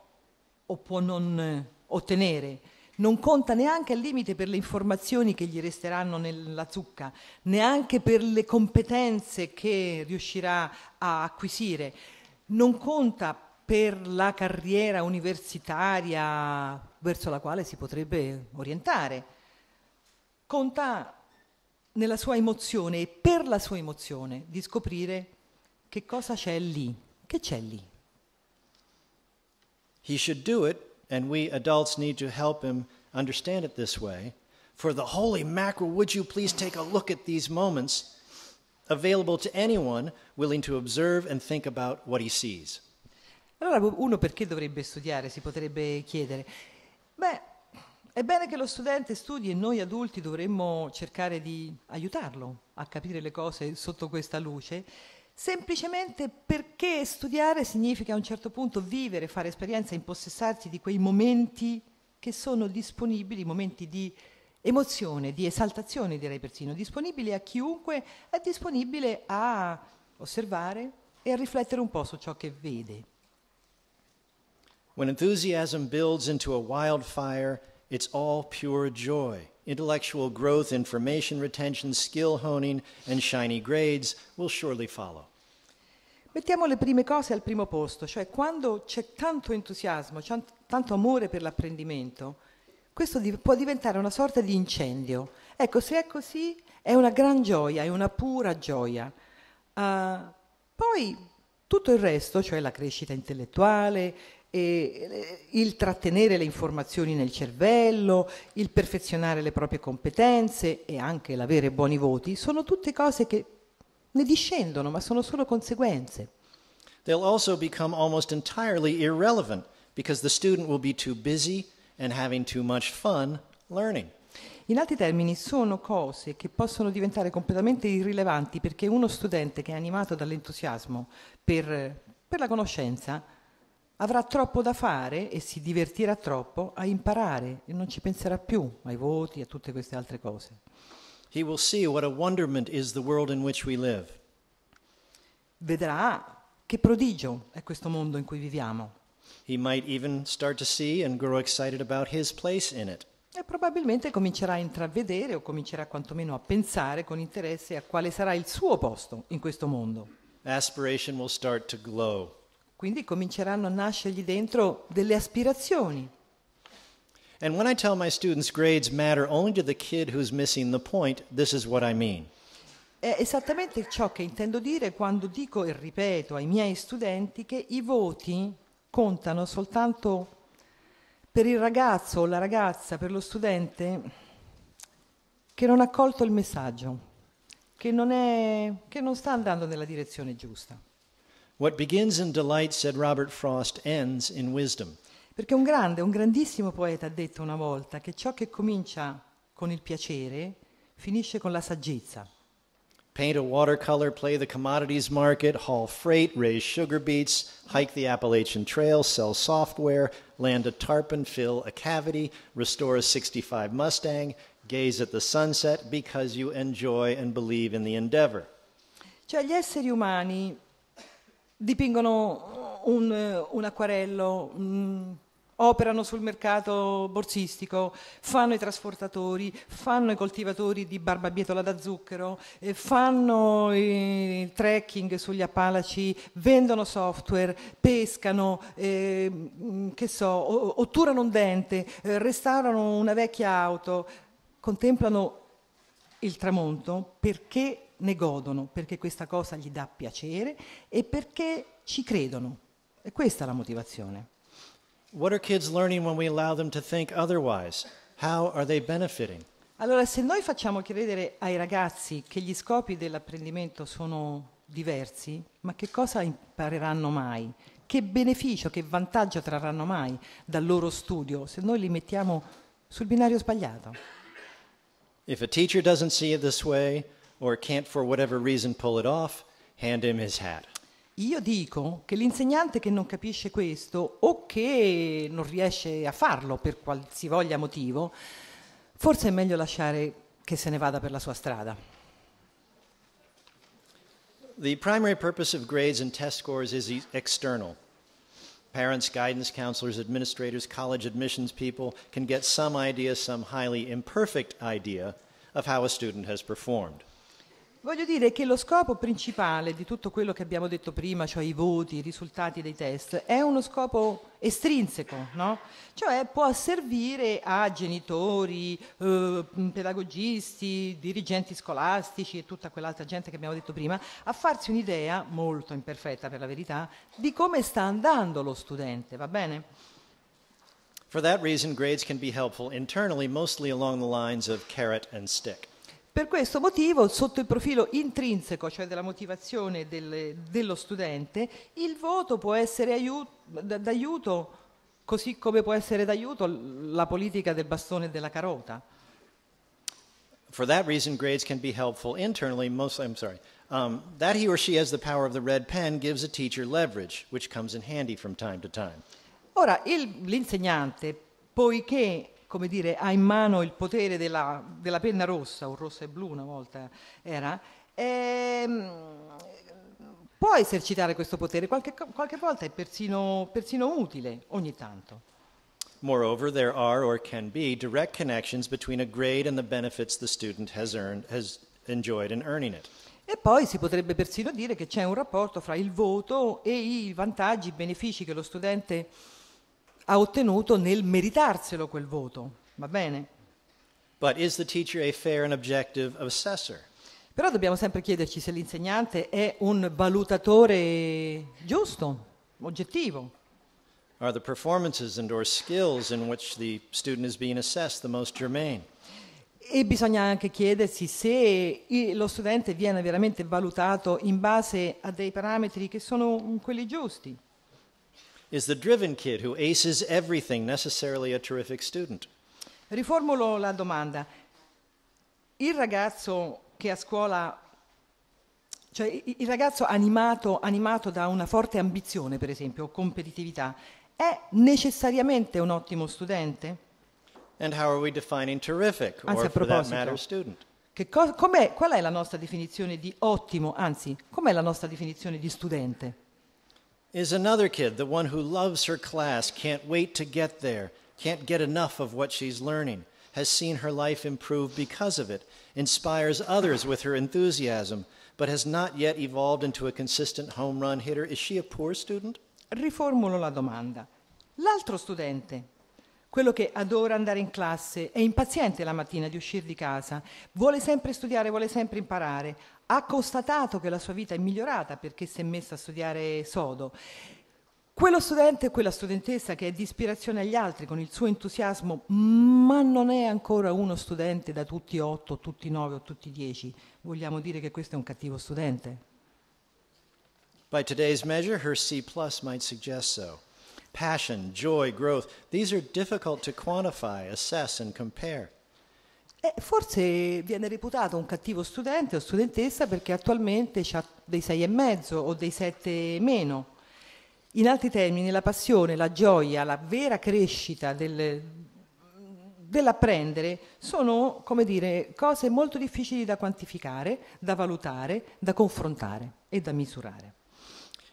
o può non eh, ottenere non conta neanche al limite per le informazioni che gli resteranno nella zucca, neanche per le competenze che riuscirà a acquisire, non conta per la carriera universitaria verso la quale si potrebbe orientare, conta nella sua emozione e per la sua emozione di scoprire che cosa c'è lì, che c'è lì. He should do it and we adults need to help him understand it this way. For the holy mackerel, would you please take a look at these moments available to anyone willing to observe and think about what he sees? Allora, uno perché dovrebbe studiare? Si potrebbe chiedere. Beh, è bene che lo studente studi e noi adulti dovremmo cercare di aiutarlo a capire le cose sotto questa luce semplicemente perché studiare significa a un certo punto vivere, fare esperienza, impossessarsi di quei momenti che sono disponibili, momenti di emozione, di esaltazione direi persino, disponibili a chiunque, è disponibile a osservare e a riflettere un po' su ciò che vede. When enthusiasm builds into a wildfire, it's all pure joy. Intellectual growth, information retention, skill honing, and shiny grades will surely follow. Mettiamo le prime cose al primo posto, cioè quando c'è tanto entusiasmo, c'è tanto amore per l'apprendimento, questo di- può diventare una sorta di incendio. Ecco, se è così, è una gran gioia, è una pura gioia. Uh, poi tutto il resto, cioè la crescita intellettuale, eh, il trattenere le informazioni nel cervello, il perfezionare le proprie competenze e anche l'avere buoni voti, sono tutte cose che ne discendono, ma sono solo conseguenze. They'll also become almost entirely irrelevant because the student will be too busy and having too much fun learning. In altri termini, sono cose che possono diventare completamente irrilevanti perché uno studente che è animato dall'entusiasmo per, per la conoscenza avrà troppo da fare e si divertirà troppo a imparare e non ci penserà più ai voti, e a tutte queste altre cose. Vedrà che prodigio è questo mondo in cui viviamo. E probabilmente comincerà a intravedere o comincerà quantomeno a pensare con interesse a quale sarà il suo posto in questo mondo. Aspiration will start to glow. Quindi cominceranno a nascergli dentro delle aspirazioni. And when I tell my students grades matter only to the kid who's missing the point, this is what I mean. È esattamente ciò che intendo dire quando dico e ripeto ai miei studenti che i voti contano soltanto per il ragazzo o la ragazza, per lo studente che non ha colto il messaggio, che non, è, che non sta andando nella direzione giusta. What begins in delight, said Robert Frost, ends in wisdom. Perché un grande, un grandissimo poeta ha detto una volta che ciò che comincia con il piacere finisce con la saggezza. Paint a watercolor, play the commodities market, haul freight, raise sugar beets, hike the Appalachian Trail, sell software, land a tarpon, fill a cavity, restore a 65 Mustang, gaze at the sunset because you enjoy and believe in the endeavor. Cioè gli esseri umani dipingono un, un acquarello, mh, mm, operano sul mercato borsistico, fanno i trasportatori, fanno i coltivatori di barbabietola da zucchero, eh, fanno il trekking sugli appalaci, vendono software, pescano, eh, mm, che so, otturano un dente, eh, restaurano una vecchia auto, contemplano il tramonto perché ne godono perché questa cosa gli dà piacere e perché ci credono. E questa è la motivazione. What are kids learning when we allow them to think otherwise? How are they benefiting? Allora, se noi facciamo credere ai ragazzi che gli scopi dell'apprendimento sono diversi, ma che cosa impareranno mai? Che beneficio, che vantaggio trarranno mai dal loro studio se noi li mettiamo sul binario sbagliato? If a teacher doesn't see it this way, or can't for whatever reason pull it off, hand him his hat. Io dico che l'insegnante che non capisce questo o che non riesce a farlo per qualsivoglia motivo, forse è meglio lasciare che se ne vada per la sua strada. The primary purpose of grades and test scores is external. Parents, guidance counselors, administrators, college admissions people can get some idea, some highly imperfect idea of how a student has performed. Voglio dire che lo scopo principale di tutto quello che abbiamo detto prima, cioè i voti, i risultati dei test, è uno scopo estrinseco, no? cioè può servire a genitori, eh, pedagogisti, dirigenti scolastici e tutta quell'altra gente che abbiamo detto prima, a farsi un'idea, molto imperfetta per la verità, di come sta andando lo studente, va bene? For that reason, grades can be helpful internally, mostly along the lines of carrot and stick. Per questo motivo, sotto il profilo intrinseco, cioè della motivazione del, dello studente, il voto può essere d'aiuto, così come può essere d'aiuto la politica del bastone e della carota. For that reason, grades can be helpful internally, mostly, I'm sorry, um, that he or she has the power of the red pen gives a teacher leverage, which comes in handy from time to time. Ora, l'insegnante, poiché come dire, ha in mano il potere della, della penna rossa, o rossa e blu una volta era, ehm, può esercitare questo potere, qualche, qualche volta è persino, persino utile, ogni tanto. Moreover, there are or can be direct connections between a grade and the benefits the student has, earned, has enjoyed in earning it. E poi si potrebbe persino dire che c'è un rapporto fra il voto e i vantaggi, i benefici che lo studente ha ha ottenuto nel meritarselo quel voto. Va bene? But is the teacher a fair and objective assessor? Però dobbiamo sempre chiederci se l'insegnante è un valutatore giusto, oggettivo. Are the performances and or skills in which the student is being assessed the most germane? E bisogna anche chiedersi se lo studente viene veramente valutato in base a dei parametri che sono quelli giusti is the driven kid who aces everything, necessarily a terrific student. Riformulo la domanda. Il ragazzo che a scuola cioè il ragazzo animato, animato da una forte ambizione, per esempio, o competitività, è necessariamente un ottimo studente? And how are we defining terrific anzi, or for that matter student? Che co- qual è la nostra definizione di ottimo, anzi, com'è la nostra definizione di studente? is another kid, the one who loves her class, can't wait to get there, can't get enough of what she's learning, has seen her life improve because of it, inspires others with her enthusiasm, but has not yet evolved into a consistent home run hitter. Is she a poor student? Riformulo la domanda. L'altro studente, quello che adora andare in classe, è impaziente la mattina di uscire di casa, vuole sempre studiare, vuole sempre imparare, ha constatato che la sua vita è migliorata perché si è messa a studiare sodo. Quello studente e quella studentessa che è di ispirazione agli altri con il suo entusiasmo, ma non è ancora uno studente da tutti otto, tutti nove o tutti dieci, vogliamo dire che questo è un cattivo studente? By today's measure, her C plus might suggest so passion, joy, growth. These are difficult to quantify, assess and compare. Eh, forse viene reputato un cattivo studente o studentessa perché attualmente ha dei sei e mezzo o dei sette e meno. In altri termini, la passione, la gioia, la vera crescita del, dell'apprendere sono, come dire, cose molto difficili da quantificare, da valutare, da confrontare e da misurare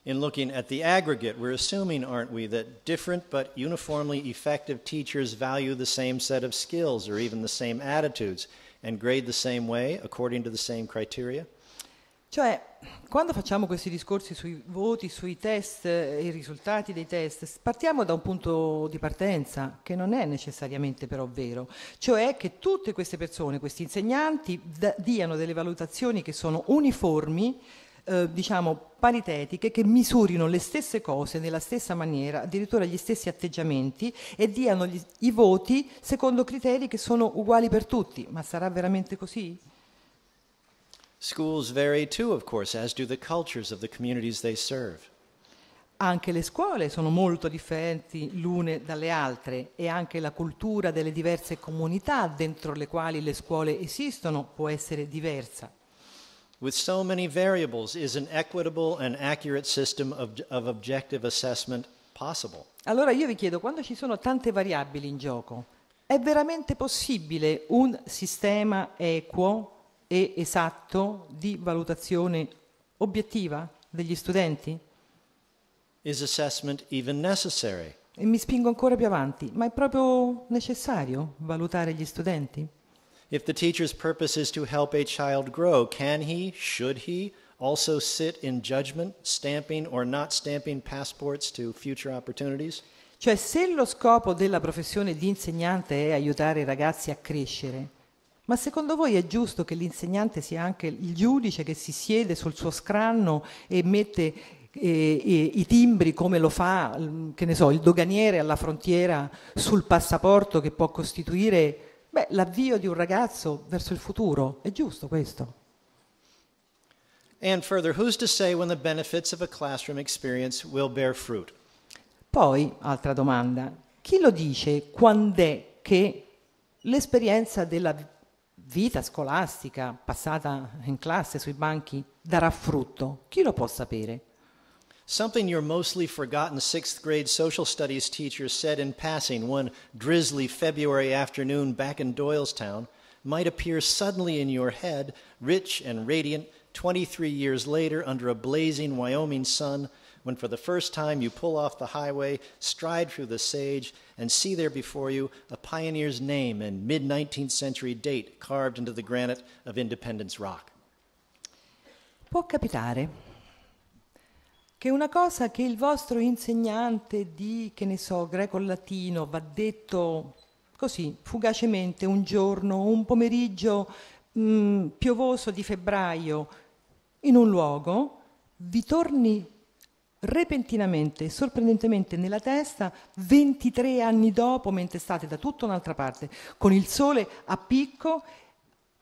in looking at the aggregate, we're assuming, aren't we, that different but uniformly effective teachers value the same set of skills or even the same attitudes and grade the same way according to the same criteria? Cioè, quando facciamo questi discorsi sui voti, sui test eh, i risultati dei test, partiamo da un punto di partenza che non è necessariamente però vero, cioè che tutte queste persone, questi insegnanti, diano delle valutazioni che sono uniformi eh, diciamo paritetiche che misurino le stesse cose nella stessa maniera, addirittura gli stessi atteggiamenti e diano gli, i voti secondo criteri che sono uguali per tutti. Ma sarà veramente così? Schools vary too, of course, as do the cultures of the communities they serve. Anche le scuole sono molto differenti l'une dalle altre e anche la cultura delle diverse comunità dentro le quali le scuole esistono può essere diversa with so many variables, is an equitable and accurate system of, of objective assessment possible? Allora io vi chiedo, quando ci sono tante variabili in gioco, è veramente possibile un sistema equo e esatto di valutazione obiettiva degli studenti? Is assessment even necessary? E mi spingo ancora più avanti, ma è proprio necessario valutare gli studenti? If the teacher's purpose is to help a child grow, can he, should he, also sit in judgment, stamping or not stamping passports to future opportunities? Cioè, se lo scopo della professione di insegnante è aiutare i ragazzi a crescere, ma secondo voi è giusto che l'insegnante sia anche il giudice che si siede sul suo scranno e mette e, e, i timbri come lo fa, che ne so, il doganiere alla frontiera sul passaporto che può costituire Beh, l'avvio di un ragazzo verso il futuro, è giusto questo. And further, who's to say when the benefits of a classroom experience will bear fruit? Poi, altra domanda, chi lo dice quando è che l'esperienza della vita scolastica passata in classe sui banchi darà frutto? Chi lo può sapere? Something your mostly forgotten sixth grade social studies teacher said in passing one drizzly February afternoon back in Doylestown might appear suddenly in your head, rich and radiant, 23 years later under a blazing Wyoming sun, when for the first time you pull off the highway, stride through the sage, and see there before you a pioneer's name and mid 19th century date carved into the granite of Independence Rock. Può capitare che una cosa che il vostro insegnante di, che ne so, greco-latino va detto così, fugacemente, un giorno, un pomeriggio mh, mm, piovoso di febbraio, in un luogo, vi torni repentinamente, sorprendentemente nella testa 23 anni dopo mentre state da tutta un'altra parte, con il sole a picco,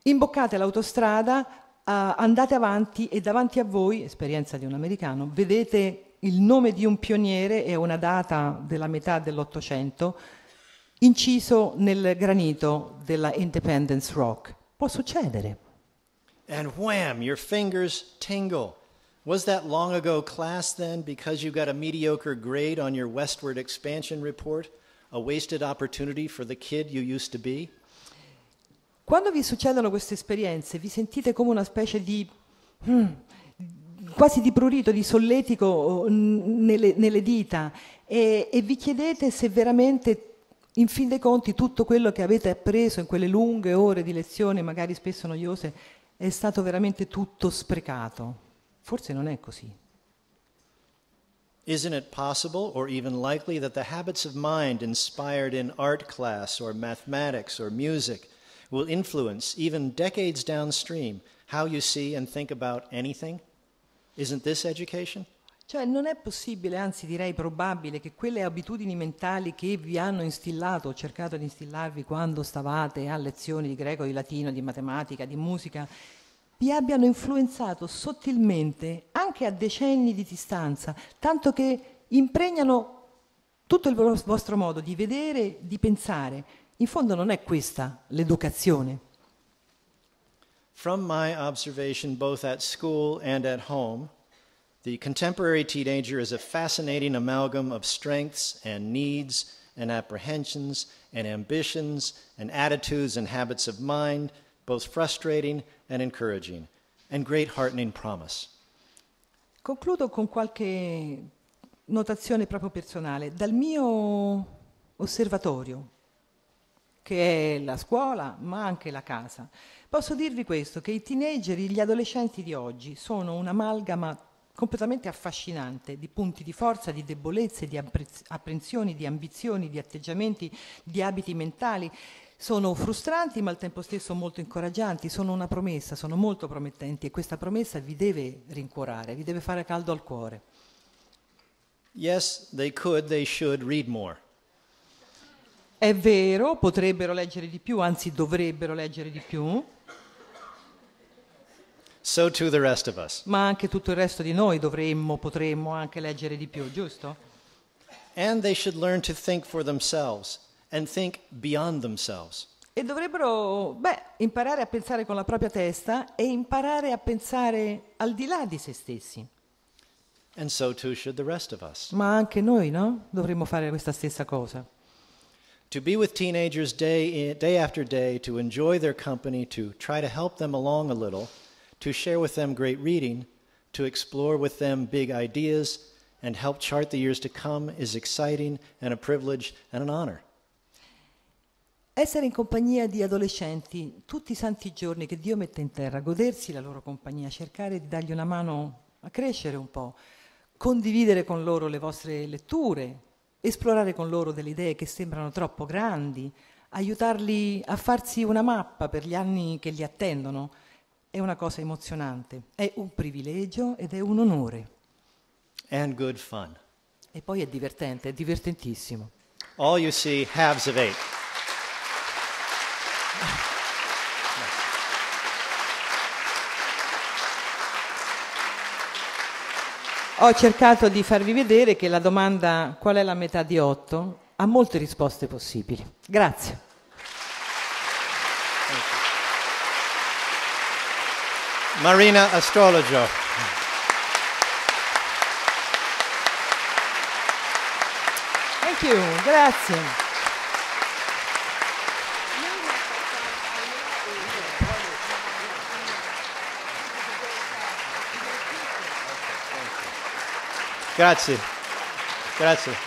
imboccate l'autostrada, eh, andate avanti e davanti a voi, esperienza di un americano, vedete il nome di un pioniere e una data della metà dell'Ottocento inciso nel granito della Independence Rock. Può succedere. And wham, your fingers tingle. Was that long ago class then because you got a mediocre grade on your westward expansion report? A wasted opportunity for the kid you used to be? Quando vi succedono queste esperienze, vi sentite come una specie di... Mm, quasi di prurito, di solletico nelle, nelle dita e, e, vi chiedete se veramente in fin dei conti tutto quello che avete appreso in quelle lunghe ore di lezione, magari spesso noiose, è stato veramente tutto sprecato. Forse non è così. Isn't it possible or even likely that the habits of mind inspired in art class or mathematics or music will influence, even decades downstream, how you see and think about anything? Isn't this education? Cioè non è possibile, anzi direi probabile, che quelle abitudini mentali che vi hanno instillato, o cercato di instillarvi quando stavate a lezioni di greco, di latino, di matematica, di musica, vi abbiano influenzato sottilmente anche a decenni di distanza, tanto che impregnano tutto il vostro modo di vedere, di pensare, in fondo non è questa l'educazione. From my observation both at school and at home, the contemporary teenager is a fascinating amalgam of strengths and needs and apprehensions and ambitions and attitudes and habits of mind, both frustrating and encouraging, and great heartening promise. Concludo con qualche notazione proprio personale. Dal mio osservatorio, che è la scuola, ma anche la casa. Posso dirvi questo, che i teenager, gli adolescenti di oggi sono un'amalgama completamente affascinante di punti di forza, di debolezze, di apprensioni, di ambizioni, di atteggiamenti, di abiti mentali. Sono frustranti ma al tempo stesso molto incoraggianti, sono una promessa, sono molto promettenti e questa promessa vi deve rincuorare, vi deve fare caldo al cuore. Yes, they could, they should read more. È vero, potrebbero leggere di più, anzi dovrebbero leggere di più. So too the rest of us. Ma anche tutto il resto di noi dovremmo, potremmo anche leggere di più, giusto? And they should learn to think for themselves and think beyond themselves. E dovrebbero, beh, imparare a pensare con la propria testa e imparare a pensare al di là di se stessi. And so too should the rest of us. Ma anche noi, no? Dovremmo fare questa stessa cosa to be with teenagers day, in, day after day, to enjoy their company, to try to help them along a little, to share with them great reading, to explore with them big ideas, and help chart the years to come is exciting and a privilege and an honor. Essere in compagnia di adolescenti tutti i santi giorni che Dio mette in terra, godersi la loro compagnia, cercare di dargli una mano a crescere un po', condividere con loro le vostre letture, esplorare con loro delle idee che sembrano troppo grandi, aiutarli a farsi una mappa per gli anni che li attendono, è una cosa emozionante, è un privilegio ed è un onore. And good fun. E poi è divertente, è divertentissimo. All you see halves of eight. Ho cercato di farvi vedere che la domanda qual è la metà di 8 ha molte risposte possibili. Grazie. Marina Astrologio. Thank you, grazie. Grazie. Grazie.